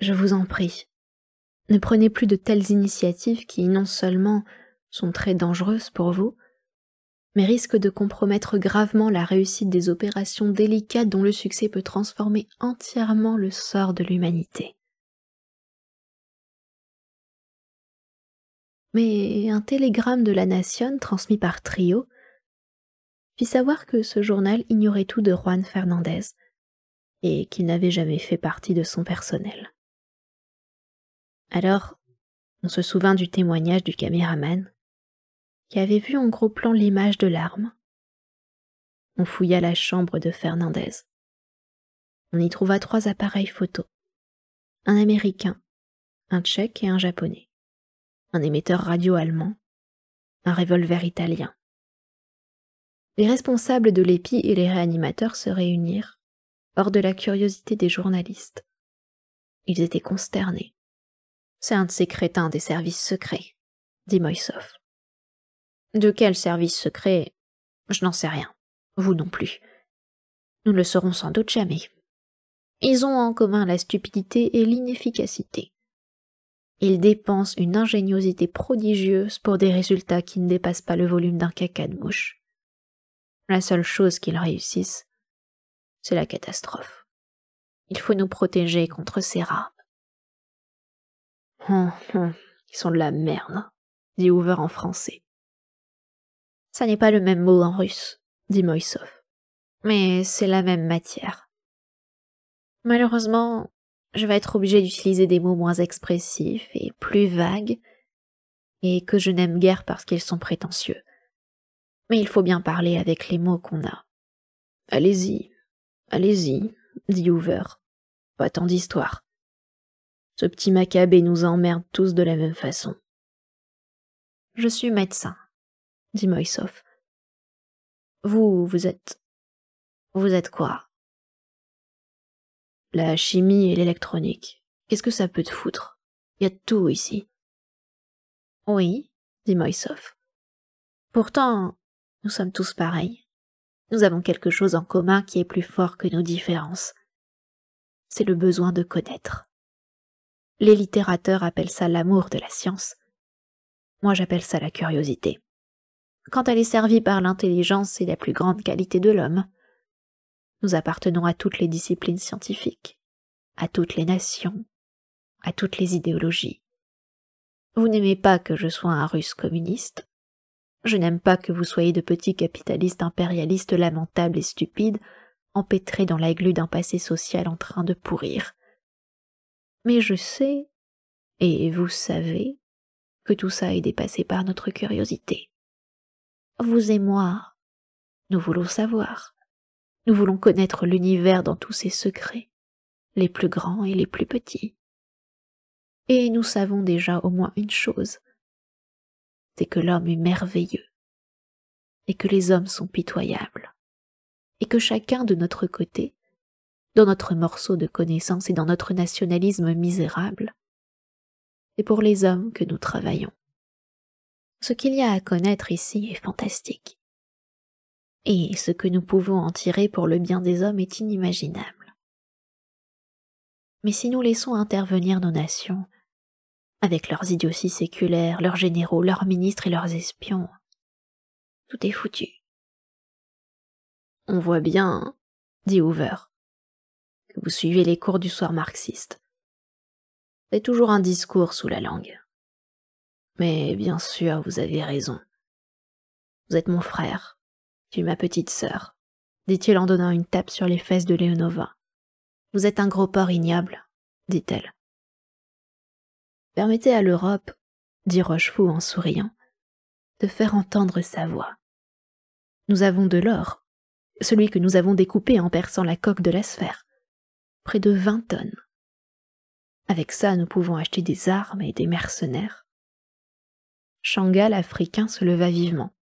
Je vous en prie, ne prenez plus de telles initiatives qui non seulement sont très dangereuses pour vous, mais risquent de compromettre gravement la réussite des opérations délicates dont le succès peut transformer entièrement le sort de l'humanité. mais un télégramme de la Nation transmis par Trio fit savoir que ce journal ignorait tout de Juan Fernandez et qu'il n'avait jamais fait partie de son personnel. Alors, on se souvint du témoignage du caméraman qui avait vu en gros plan l'image de l'arme. On fouilla la chambre de Fernandez. On y trouva trois appareils photo, un américain, un tchèque et un japonais un émetteur radio allemand, un revolver italien. Les responsables de l'épi et les réanimateurs se réunirent, hors de la curiosité des journalistes. Ils étaient consternés. C'est un de ces crétins des services secrets, dit Moïsov. De quel service secret Je n'en sais rien. Vous non plus. Nous le saurons sans doute jamais. Ils ont en commun la stupidité et l'inefficacité. Ils dépensent une ingéniosité prodigieuse pour des résultats qui ne dépassent pas le volume d'un caca de mouche. La seule chose qu'ils réussissent, c'est la catastrophe. Il faut nous protéger contre ces rats. Hum, hum, ils sont de la merde, dit Hoover en français. Ça n'est pas le même mot en russe, dit Moïsov. Mais c'est la même matière. Malheureusement, je vais être obligée d'utiliser des mots moins expressifs et plus vagues, et que je n'aime guère parce qu'ils sont prétentieux. Mais il faut bien parler avec les mots qu'on a. Allez-y, allez-y, dit Hoover. Pas tant d'histoire. Ce petit macabre nous emmerde tous de la même façon. Je suis médecin, dit Moïsov. Vous, vous êtes. Vous êtes quoi la chimie et l'électronique. Qu'est-ce que ça peut te foutre Il y a tout ici. Oui, dit Moïsov. Pourtant, nous sommes tous pareils. Nous avons quelque chose en commun qui est plus fort que nos différences. C'est le besoin de connaître. Les littérateurs appellent ça l'amour de la science. Moi j'appelle ça la curiosité. Quand elle est servie par l'intelligence, c'est la plus grande qualité de l'homme. Nous appartenons à toutes les disciplines scientifiques, à toutes les nations, à toutes les idéologies. Vous n'aimez pas que je sois un russe communiste. Je n'aime pas que vous soyez de petits capitalistes impérialistes lamentables et stupides, empêtrés dans la d'un passé social en train de pourrir. Mais je sais, et vous savez, que tout ça est dépassé par notre curiosité. Vous et moi, nous voulons savoir. Nous voulons connaître l'univers dans tous ses secrets, les plus grands et les plus petits. Et nous savons déjà au moins une chose, c'est que l'homme est merveilleux, et que les hommes sont pitoyables, et que chacun de notre côté, dans notre morceau de connaissance et dans notre nationalisme misérable, c'est pour les hommes que nous travaillons. Ce qu'il y a à connaître ici est fantastique et ce que nous pouvons en tirer pour le bien des hommes est inimaginable. Mais si nous laissons intervenir nos nations, avec leurs idioties séculaires, leurs généraux, leurs ministres et leurs espions, tout est foutu. On voit bien, dit Hoover, que vous suivez les cours du soir marxiste. C'est toujours un discours sous la langue. Mais bien sûr, vous avez raison. Vous êtes mon frère, tu es ma petite sœur, dit-il en donnant une tape sur les fesses de Léonova. Vous êtes un gros porc ignoble, dit-elle. Permettez à l'Europe, dit Rochefou en souriant, de faire entendre sa voix. Nous avons de l'or, celui que nous avons découpé en perçant la coque de la sphère, près de vingt tonnes. Avec ça, nous pouvons acheter des armes et des mercenaires. Shangal l'Africain, se leva vivement.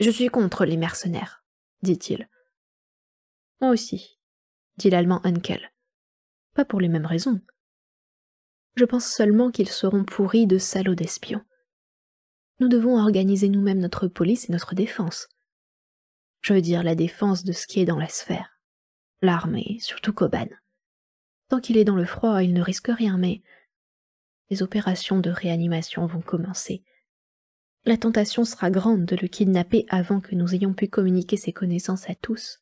Je suis contre les mercenaires, dit-il. Moi aussi, dit l'allemand Henkel. Pas pour les mêmes raisons. Je pense seulement qu'ils seront pourris de salauds d'espions. Nous devons organiser nous-mêmes notre police et notre défense. Je veux dire la défense de ce qui est dans la sphère. L'armée, surtout Coban. »« Tant qu'il est dans le froid, il ne risque rien, mais les opérations de réanimation vont commencer la tentation sera grande de le kidnapper avant que nous ayons pu communiquer ses connaissances à tous.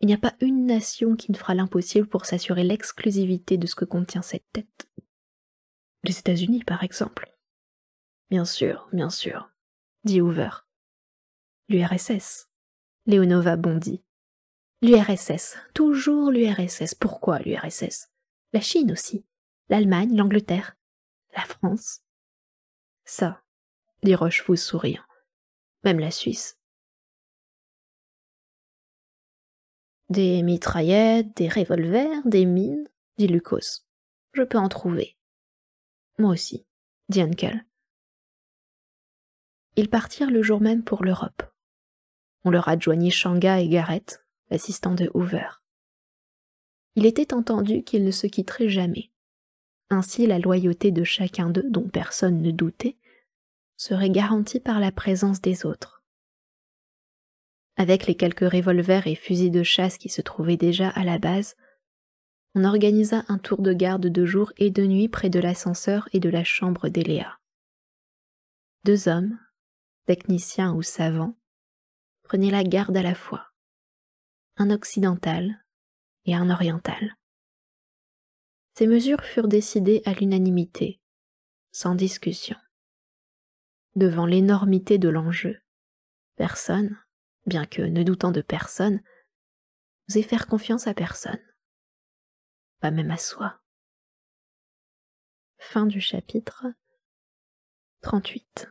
Il n'y a pas une nation qui ne fera l'impossible pour s'assurer l'exclusivité de ce que contient cette tête. Les États-Unis, par exemple. Bien sûr, bien sûr, dit Hoover. L'URSS. Léonova bondit. L'URSS, toujours l'URSS. Pourquoi l'URSS La Chine aussi, l'Allemagne, l'Angleterre, la France. Ça, dit Rochefou souriant. Même la Suisse. Des mitraillettes, des revolvers, des mines, dit Lucos. Je peux en trouver. Moi aussi, dit Ankel. Ils partirent le jour même pour l'Europe. On leur adjoignit Shanga et Garrett, l'assistant de Hoover. Il était entendu qu'ils ne se quitteraient jamais. Ainsi la loyauté de chacun d'eux, dont personne ne doutait, serait garanti par la présence des autres. Avec les quelques revolvers et fusils de chasse qui se trouvaient déjà à la base, on organisa un tour de garde de jour et de nuit près de l'ascenseur et de la chambre d'Eléa. Deux hommes, techniciens ou savants, prenaient la garde à la fois, un occidental et un oriental. Ces mesures furent décidées à l'unanimité, sans discussion devant l'énormité de l'enjeu. Personne, bien que ne doutant de personne, n'osait faire confiance à personne, pas même à soi. Fin du chapitre 38